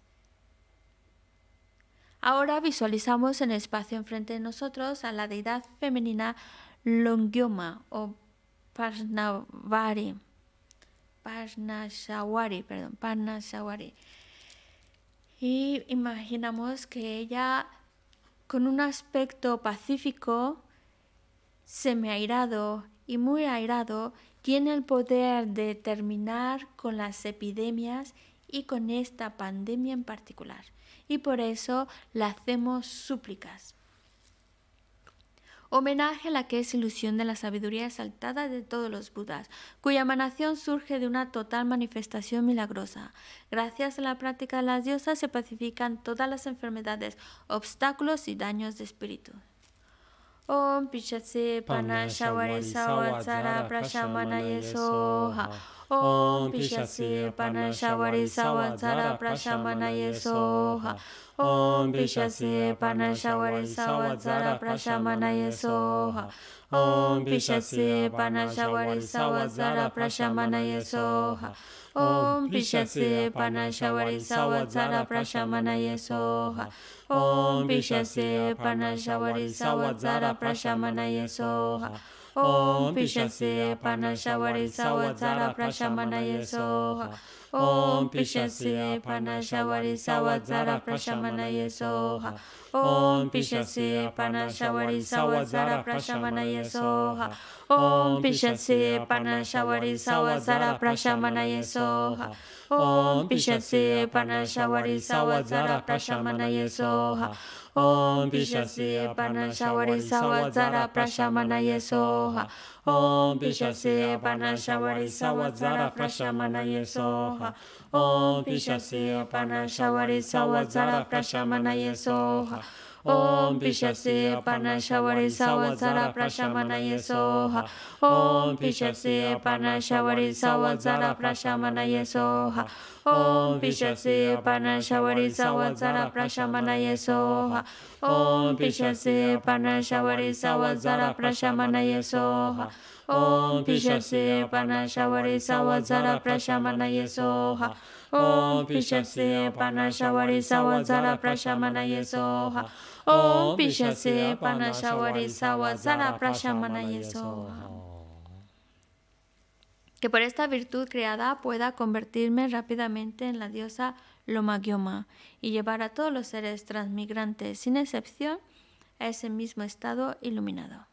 Ahora visualizamos en el espacio enfrente de nosotros a la deidad femenina Longyoma o Parnavari, perdón, Parnashawari. Y imaginamos que ella, con un aspecto pacífico, airado y muy airado, tiene el poder de terminar con las epidemias y con esta pandemia en particular. Y por eso le hacemos súplicas. Homenaje a la que es ilusión de la sabiduría exaltada de todos los Budas, cuya emanación surge de una total manifestación milagrosa. Gracias a la práctica de las diosas se pacifican todas las enfermedades, obstáculos y daños de espíritu. Om Pichatse Pana Shawari Sawat Sara Prashamana Yeso Ha Om Pichatse Pana Shawari Sawat Sara Prashamana Yeso Ha Om Pichatse Pana Shawari Sawat Sara Prashamana Yeso Ha Om Pichatse Pana Shawari Sawat Sara Prashamana Yeso Ha ॐ पिशसे पनशवरि सवत्सर प्रशमनये सोहा ॐ पिशसे पनशवरि सवत्सर प्रशमनये सोहा ॐ पिशसे पनशवरि सवत्सर प्रशमनये सोहा ॐ पिशस्य पनशवरि सवत्सर प्रशमनय सोहा ॐ पिशस्य पनशवरि सवत्सर प्रशमनय सोहा ॐ पिशस्य पनशवरि सवत्सर प्रशमनय सोहा ॐ पिशस्य पनशवरि सवत्सर प्रशमनय Soha Om Pishase Panashawari Sawadzara Prashamana Yesoha. Om Pishase Panashawari Sawadzara Prashamana Yesoha. Om Pishase Panashawari Sawadzara Prashamanaye Soha. ॐ पिशसे पर्णशवडे सवत्सर प्रशमनय सोः ॐ पिशसे पर्णशवडे सवत्सर प्रशमनय सोः ॐ पिशसे पर्णशवडे सवत्सर प्रशमनय सोः ॐ पिशसे पर्णशवडे सवत्सर प्रशमनय सोः ॐ पिशसे पनशवरे सवत्सर प्रशमनये सोहा ॐ पिशसे पनशवरे सवत्सर Om सोहा ॐ पिशसे पनशवरे सवत्सर Soha que por esta virtud creada pueda convertirme rápidamente en la diosa Lomagyoma y llevar a todos los seres transmigrantes, sin excepción, a ese mismo estado iluminado.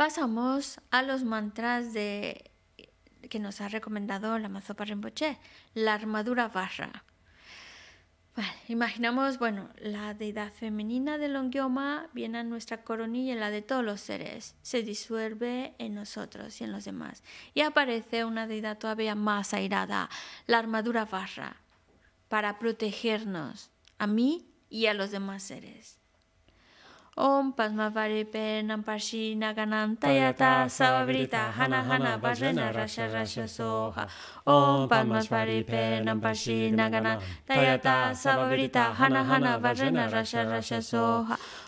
pasamos a los mantras que nos ha recomendado la Mazopa Rinpoche, la armadura barra. imaginamos, bueno, la deidad femenina del ongioma viene a nuestra coronilla, la de todos los seres, se disuelve en nosotros y en los demás. Y aparece una deidad todavía más airada, la armadura barra, para protegernos a mí y a los demás seres. ओम पद्मपरि पेर्णंपशी नगनन्तयता सववृता हन हन भजन रस रस सोह ॐ पद्मपरि पेर्णंपशी नगनन्तयता सववृता हन हन भजन रस रस सोह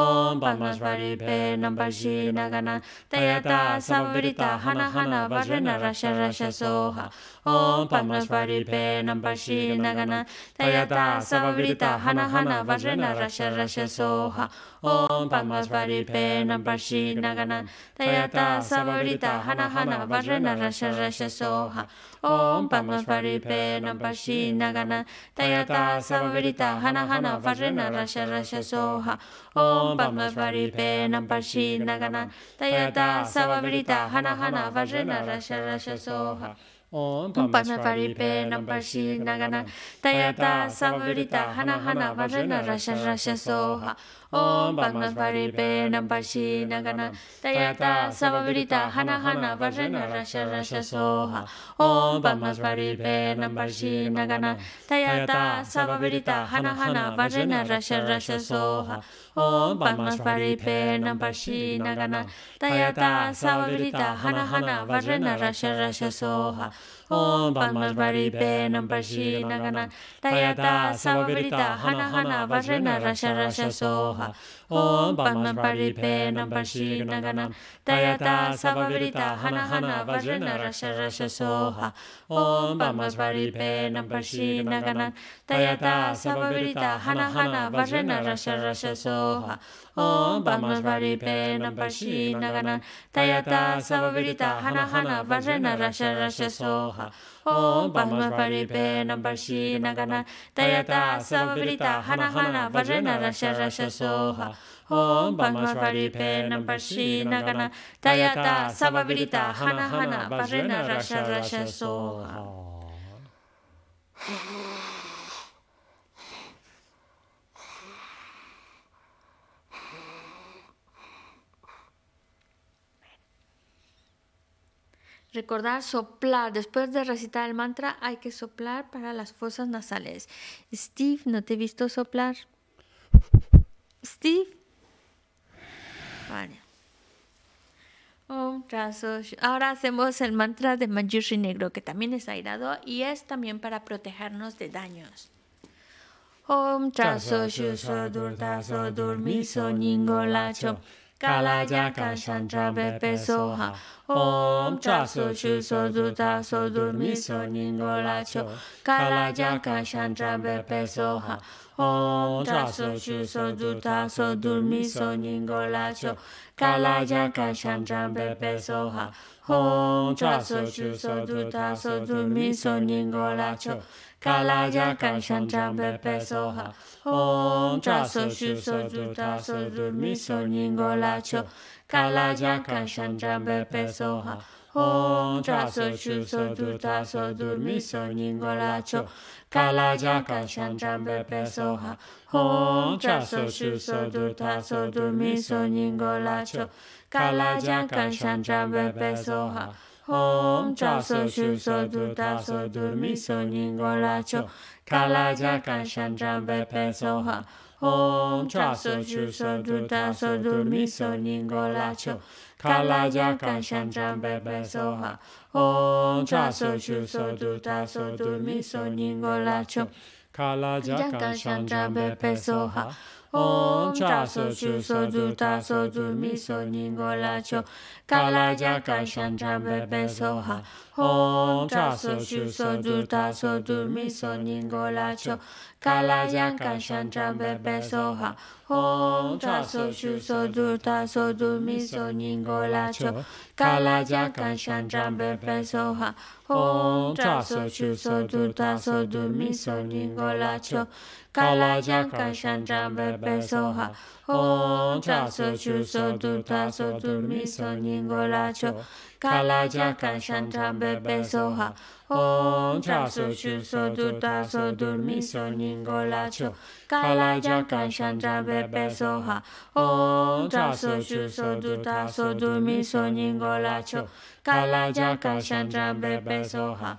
Om Pamasvari Penam Parshi Nagana Tayata Savrita, Hana Hana Vajrana Rasha Rasha Soha Om gana Penam Parshi Nagana Tayata Savrita, Hana Hana Vajrana Rasha Rasha Soha Om Pamasvari Penam Parshi Naganan Tayata Savarita Hana Hana Vajrana Rasha Rasha Soha Om Pamasvari Penam Parshi Naganan Tayata Savarita Hana Hana Vajrana Rasha Rasha Soha Om Pamasvari Penam Parshi Naganan Tayata Savarita Hana Hana Vajrana Rasha Rasha Soha Om Pamasvari Penam Parshi Naganan Tayata Savarita Hana Hana Vajrana Rasha Rasha Soha オンパンナパリペナパシナガナタヤタサバブリタハナハナバジェナラシャラシャソハオンパンナパリペナパシナガナタヤタサバブリタハナハナバジェナラシャラシャソハオンパンナパリペナパシナガナタヤタサバブリタハナハナバジェナラシャラシャソハ Om Padmas Varipe Nam Parshi Nagana Tayata Sava Hana Hana Rasha Rasha Soha Om Padmas Varipe Nam Parshi Nagana Tayata Sava Hana Hana Rasha Rasha Soha Om Padmas Varipe Nam Parshi Nagana Tayata Sava Hana Hana Rasha Rasha Soha ॐ ब्रह्मस्वरूपेण पश्येन गण तयता सवविरिता हन हन वजन रश रश सोः ॐ ब्रह्मस्वरूपेण पश्येन गण तयता सवविरिता हन हन वजन रश रश सोः ॐ ब्रह्मस्वरूपेण पश्येन गण तयता सवविरिता हन हन वजन रश रश सोः Recordar soplar. Después de recitar el mantra hay que soplar para las fosas nasales. Steve, no te he visto soplar. Steve. Vale. Ahora hacemos el mantra de Manjushri negro, que también es airado y es también para protegernos de daños. Om traso Kaladjaka Shantra Bepe Soha Om Chaso chu So ta So mi So Ningola Cho Kaladjaka Shantra Bepe Soha Om Chaso chu So ta So mi So Ningola Cho Kaladjaka Shantra Bepe Soha Om Chaso chu So ta So mi So Ningola Cho Kalaja Kanshan Jambe Pesoha Om Traso Shuso Dutaso Durmiso Ningolacho Kalaja Kanshan Jambe Pesoha Om Traso Shuso Dutaso Durmiso Ningolacho Kalaja Kanshan Jambe Pesoha Om Traso Shuso Dutaso Durmiso Ningolacho Kalaja Kanshan Jambe Pesoha Om Chaso Shuso Dutaso Durmiso Ningolacho Kalaja Kanshanjan Bepe Soha Om Chaso Shuso Dutaso Durmiso Ningolacho Kalaja Kanshanjan Bepe Soha Om Chaso Shuso Dutaso Durmiso Ningolacho Kalaja Kanshanjan Bepe Soha ओम चासो चु सो जु तासो जुर्मी काला जा का शंचा चासो चु सो जु तासो Kalajaka Shandram Bebe Soha Om Traso Chuso Dutaso Durmiso Ningolacho Kalajaka Shandram Bebe Soha Om Traso Chuso Dutaso Durmiso Ningolacho Kalajaka Shandram Bebe Soha Om Traso Chuso Dutaso Durmiso Ningolacho Kalajaka Shandram Bebe Soha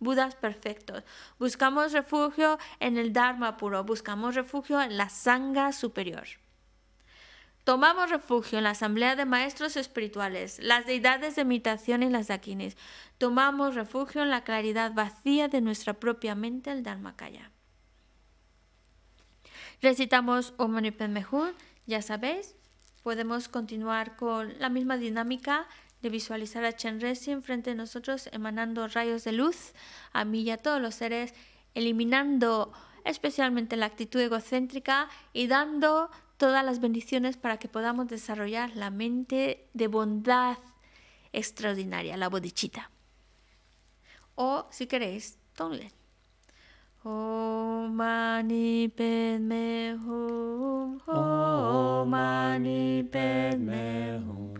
Budas perfectos. Buscamos refugio en el Dharma puro, buscamos refugio en la Sangha superior. Tomamos refugio en la asamblea de maestros espirituales, las deidades de imitación y las dakinis. Tomamos refugio en la claridad vacía de nuestra propia mente, el dharma Kaya. Recitamos Om Mani ya sabéis. Podemos continuar con la misma dinámica de visualizar a Chenrezi enfrente de nosotros emanando rayos de luz a mí y a todos los seres, eliminando especialmente la actitud egocéntrica y dando todas las bendiciones para que podamos desarrollar la mente de bondad extraordinaria, la bodichita. O si queréis, Tonglen. Oh, mani hum, oh, mani hum.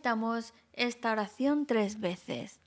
necesitamos esta oración tres veces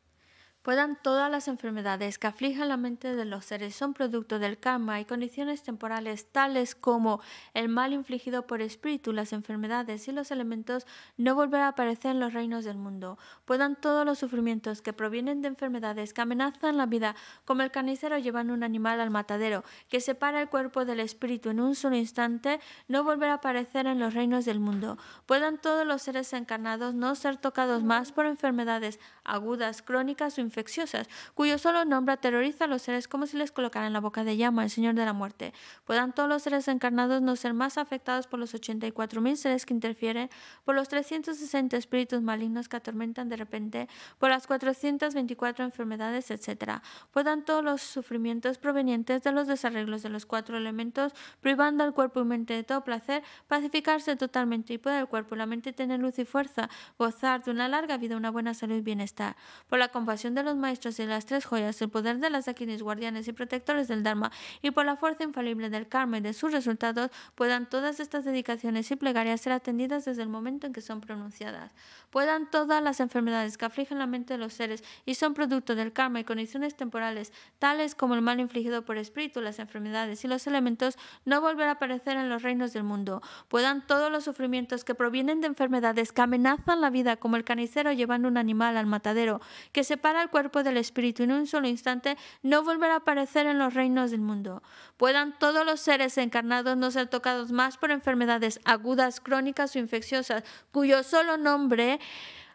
puedan todas las enfermedades que aflijan la mente de los seres son producto del karma y condiciones temporales tales como el mal infligido por espíritu, las enfermedades y los elementos no volver a aparecer en los reinos del mundo. Puedan todos los sufrimientos que provienen de enfermedades que amenazan la vida, como el carnicero llevando un animal al matadero, que separa el cuerpo del espíritu en un solo instante, no volver a aparecer en los reinos del mundo. Puedan todos los seres encarnados no ser tocados más por enfermedades agudas, crónicas o Infectiosas, cuyo solo nombre aterroriza a los seres como si les colocaran la boca de llama, el Señor de la Muerte. Puedan todos los seres encarnados no ser más afectados por los 84.000 seres que interfieren, por los 360 espíritus malignos que atormentan de repente, por las 424 enfermedades, etc. Puedan todos los sufrimientos provenientes de los desarreglos de los cuatro elementos, privando al cuerpo y mente de todo placer, pacificarse totalmente y pueda el cuerpo y la mente tener luz y fuerza, gozar de una larga vida, una buena salud y bienestar. Por la compasión de los maestros y las tres joyas, el poder de las Akinis, guardianes y protectores del Dharma, y por la fuerza infalible del karma y de sus resultados, puedan todas estas dedicaciones y plegarias ser atendidas desde el momento en que son pronunciadas. Puedan todas las enfermedades que afligen la mente de los seres y son producto del karma y condiciones temporales, tales como el mal infligido por espíritu, las enfermedades y los elementos, no volver a aparecer en los reinos del mundo. Puedan todos los sufrimientos que provienen de enfermedades que amenazan la vida, como el carnicero llevando un animal al matadero, que separa el cuerpo del Espíritu en un solo instante, no volverá a aparecer en los reinos del mundo. Puedan todos los seres encarnados no ser tocados más por enfermedades agudas, crónicas o infecciosas, cuyo solo nombre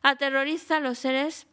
aterroriza a los seres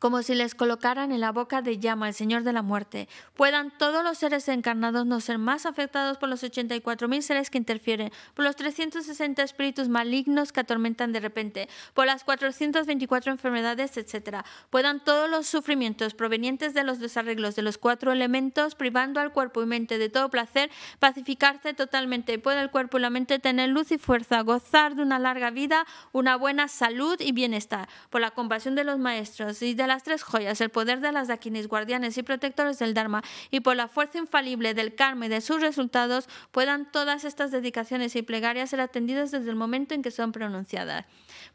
como si les colocaran en la boca de llama el Señor de la muerte. Puedan todos los seres encarnados no ser más afectados por los 84.000 seres que interfieren, por los 360 espíritus malignos que atormentan de repente, por las 424 enfermedades, etc. Puedan todos los sufrimientos provenientes de los desarreglos de los cuatro elementos, privando al cuerpo y mente de todo placer, pacificarse totalmente. Pueda el cuerpo y la mente tener luz y fuerza, gozar de una larga vida, una buena salud y bienestar. Por la compasión de los maestros y de las tres joyas, el poder de las dakinis, guardianes y protectores del Dharma, y por la fuerza infalible del karma y de sus resultados, puedan todas estas dedicaciones y plegarias ser atendidas desde el momento en que son pronunciadas.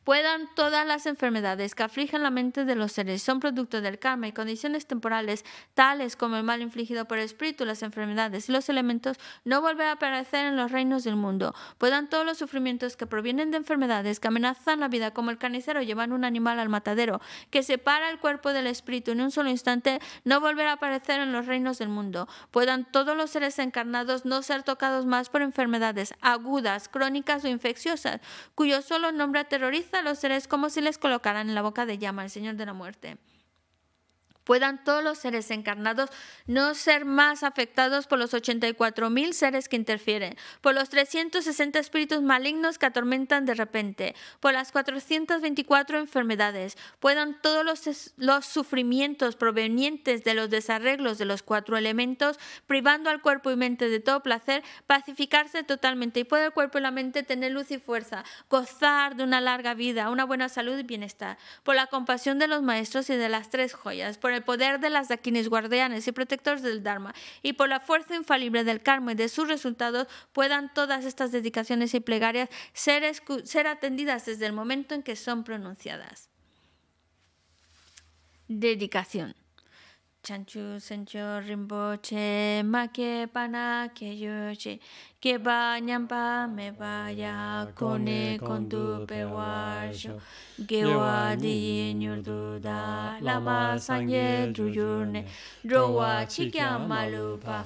Puedan todas las enfermedades que afligen la mente de los seres, son producto del karma y condiciones temporales, tales como el mal infligido por el espíritu, las enfermedades y los elementos, no volver a aparecer en los reinos del mundo. Puedan todos los sufrimientos que provienen de enfermedades que amenazan la vida, como el carnicero llevan un animal al matadero, que separa el cuerpo del espíritu en un solo instante no volverá a aparecer en los reinos del mundo. Puedan todos los seres encarnados no ser tocados más por enfermedades agudas, crónicas o infecciosas, cuyo solo nombre aterroriza a los seres como si les colocaran en la boca de llama el Señor de la muerte puedan todos los seres encarnados no ser más afectados por los 84.000 seres que interfieren, por los 360 espíritus malignos que atormentan de repente, por las 424 enfermedades, puedan todos los, sufrimientos provenientes de los desarreglos de los cuatro elementos, privando al cuerpo y mente de todo placer, pacificarse totalmente y pueda el cuerpo y la mente tener luz y fuerza, gozar de una larga vida, una buena salud y bienestar, por la compasión de los maestros y de las tres joyas, por el poder de las dakinis guardianes y protectores del Dharma, y por la fuerza infalible del karma y de sus resultados, puedan todas estas dedicaciones y plegarias ser atendidas desde el momento en que son pronunciadas. Dedicación. chanchu sancho rimbo che ma ke pa na ke yo che ke ba nyam pa me ba ya ko ne kon pe wa sho ge wa di du da la ma ro wa chi kya ma lu pa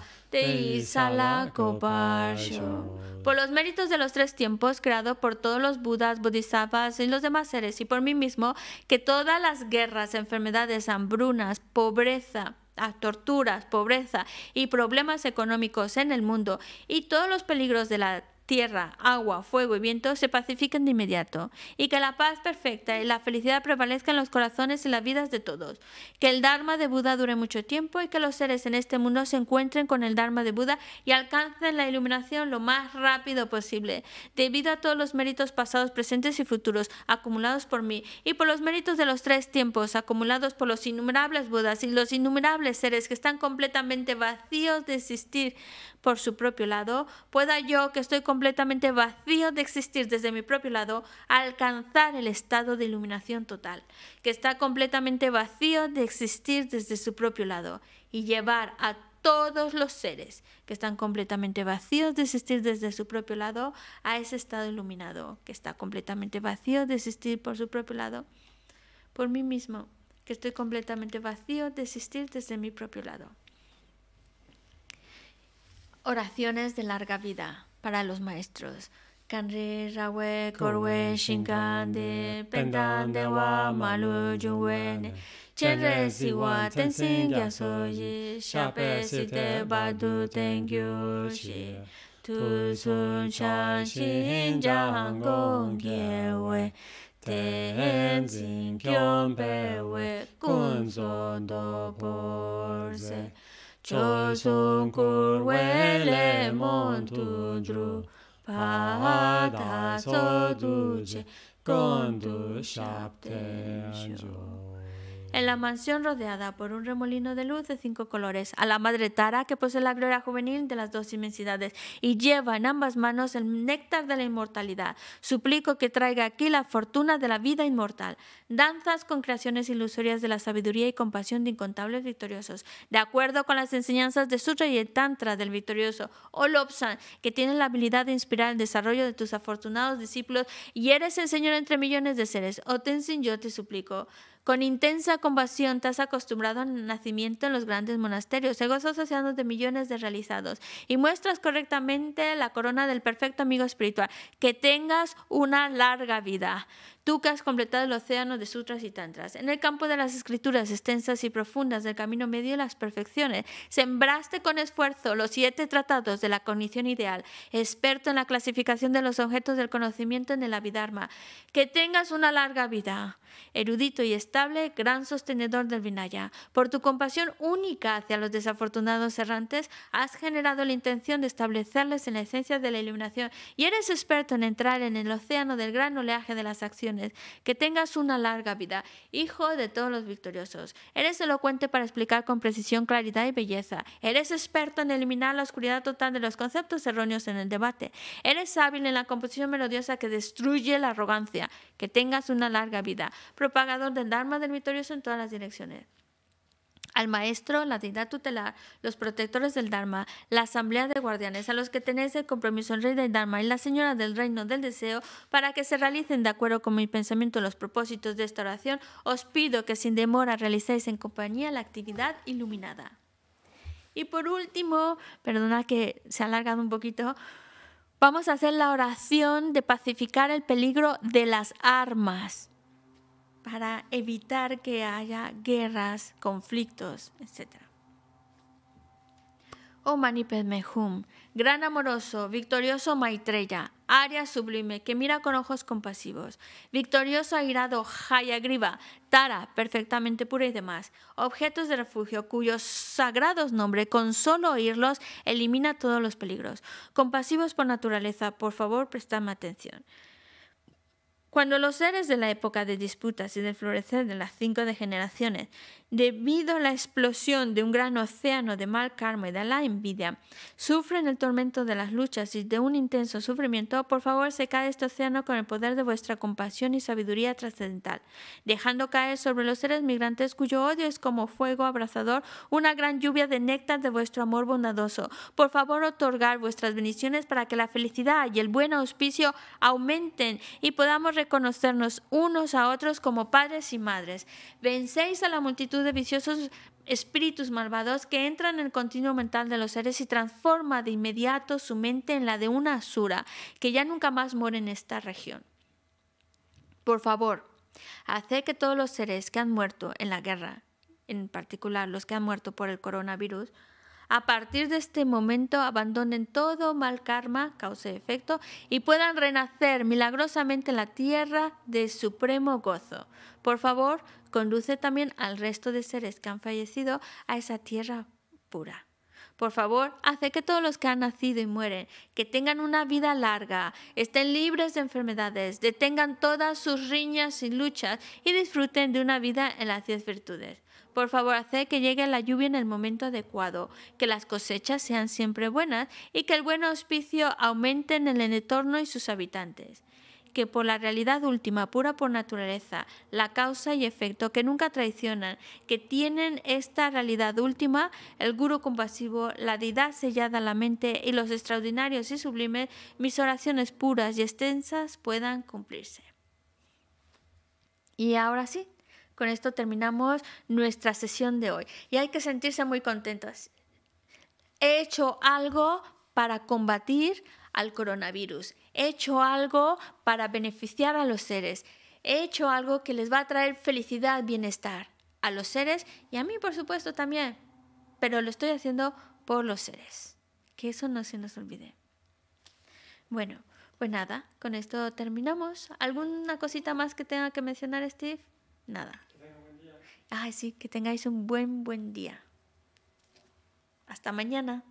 Por los méritos de los tres tiempos, creado por todos los Budas, Bodhisattvas y los demás seres, y por mí mismo, que todas las guerras, enfermedades, hambrunas, pobreza, ah, torturas, pobreza y problemas económicos en el mundo, y todos los peligros de la tierra, agua, fuego y viento se pacifiquen de inmediato, y que la paz perfecta y la felicidad prevalezcan en los corazones y las vidas de todos, que el Dharma de Buda dure mucho tiempo y que los seres en este mundo se encuentren con el Dharma de Buda y alcancen la iluminación lo más rápido posible, debido a todos los méritos pasados, presentes y futuros acumulados por mí, y por los méritos de los tres tiempos acumulados por los innumerables Budas y los innumerables seres que están completamente vacíos de existir por su propio lado, pueda yo que estoy completamente completamente vacío de existir desde mi propio lado alcanzar el estado de iluminación total, que está completamente vacío de existir desde su propio lado y llevar a todos los seres que están completamente vacíos de existir desde su propio lado a ese estado iluminado, que está completamente vacío de existir por su propio lado, por mí mismo, que estoy completamente vacío de existir desde mi propio lado. Oraciones de larga vida para los maestros. Kanri rawe korwe shinkande pendande wa malu juwene chenre siwa tenzin gyasoji shape te badu tengyu shi tu sun shan shin jang gong yewe tenzin kyombe we kun zon do se 조손골 웰레몬 두드루 바다 서두제 건두 샵대쇼 en la mansión rodeada por un remolino de luz de cinco colores, a la madre Tara que posee la gloria juvenil de las dos inmensidades y lleva en ambas manos el néctar de la inmortalidad. Suplico que traiga aquí la fortuna de la vida inmortal, danzas con creaciones ilusorias de la sabiduría y compasión de incontables victoriosos, de acuerdo con las enseñanzas de Sutra y Tantra del victorioso Olopsan, que tiene la habilidad de inspirar el desarrollo de tus afortunados discípulos y eres el Señor entre millones de seres. Oh, Tenzin, yo te suplico. Con intensa compasión te has acostumbrado al nacimiento en los grandes monasterios, gozosos asociados de millones de realizados, y muestras correctamente la corona del perfecto amigo espiritual. Que tengas una larga vida. Tú que has completado el océano de sutras y tantras, en el campo de las escrituras extensas y profundas del camino medio y las perfecciones, sembraste con esfuerzo los siete tratados de la cognición ideal, experto en la clasificación de los objetos del conocimiento en el Abhidharma. Que tengas una larga vida, erudito y estable, gran sostenedor del Vinaya. Por tu compasión única hacia los desafortunados errantes, has generado la intención de establecerles en la esencia de la iluminación y eres experto en entrar en el océano del gran oleaje de las acciones que tengas una larga vida, hijo de todos los victoriosos. Eres elocuente para explicar con precisión, claridad y belleza. Eres experto en eliminar la oscuridad total de los conceptos erróneos en el debate. Eres hábil en la composición melodiosa que destruye la arrogancia. Que tengas una larga vida. Propagador del Dharma del victorioso en todas las direcciones al maestro, la Deidad tutelar, los protectores del Dharma, la asamblea de guardianes, a los que tenéis el compromiso en Rey del Dharma y la señora del reino del deseo, para que se realicen de acuerdo con mi pensamiento los propósitos de esta oración, os pido que sin demora realicéis en compañía la actividad iluminada. Y por último, perdona que se ha alargado un poquito, vamos a hacer la oración de pacificar el peligro de las armas para evitar que haya guerras, conflictos, etc. Oh Mehum, gran amoroso, victorioso Maitreya, área sublime que mira con ojos compasivos, victorioso airado Hayagriva, Tara, perfectamente pura y demás, objetos de refugio cuyos sagrados nombres con solo oírlos elimina todos los peligros. Compasivos por naturaleza, por favor, prestadme atención. Cuando los seres de la época de disputas y del florecer de las cinco generaciones debido a la explosión de un gran océano de mal karma y de la envidia, sufren el tormento de las luchas y de un intenso sufrimiento, por favor seca este océano con el poder de vuestra compasión y sabiduría trascendental, dejando caer sobre los seres migrantes cuyo odio es como fuego abrazador una gran lluvia de néctar de vuestro amor bondadoso. Por favor otorgar vuestras bendiciones para que la felicidad y el buen auspicio aumenten y podamos reconocernos unos a otros como padres y madres. Vencéis a la multitud de viciosos espíritus malvados que entran en el continuo mental de los seres y transforma de inmediato su mente en la de una asura que ya nunca más muere en esta región. Por favor, hace que todos los seres que han muerto en la guerra, en particular los que han muerto por el coronavirus, a partir de este momento abandonen todo mal karma, causa y efecto, y puedan renacer milagrosamente en la tierra de supremo gozo. Por favor, conduce también al resto de seres que han fallecido a esa tierra pura. Por favor, hace que todos los que han nacido y mueren, que tengan una vida larga, estén libres de enfermedades, detengan todas sus riñas y luchas y disfruten de una vida en las diez virtudes. Por favor, hace que llegue la lluvia en el momento adecuado, que las cosechas sean siempre buenas y que el buen auspicio aumente en el entorno y sus habitantes que por la realidad última, pura por naturaleza, la causa y efecto, que nunca traicionan, que tienen esta realidad última, el guru compasivo, la deidad sellada en la mente y los extraordinarios y sublimes, mis oraciones puras y extensas puedan cumplirse. Y ahora sí. Con esto terminamos nuestra sesión de hoy. Y hay que sentirse muy contentos. He hecho algo para combatir al coronavirus he hecho algo para beneficiar a los seres, he hecho algo que les va a traer felicidad, bienestar a los seres y a mí por supuesto también, pero lo estoy haciendo por los seres, que eso no se nos olvide. Bueno, pues nada, con esto terminamos. ¿Alguna cosita más que tenga que mencionar, Steve? Nada. Que Ay, sí, que tengáis un buen, buen día. Hasta mañana.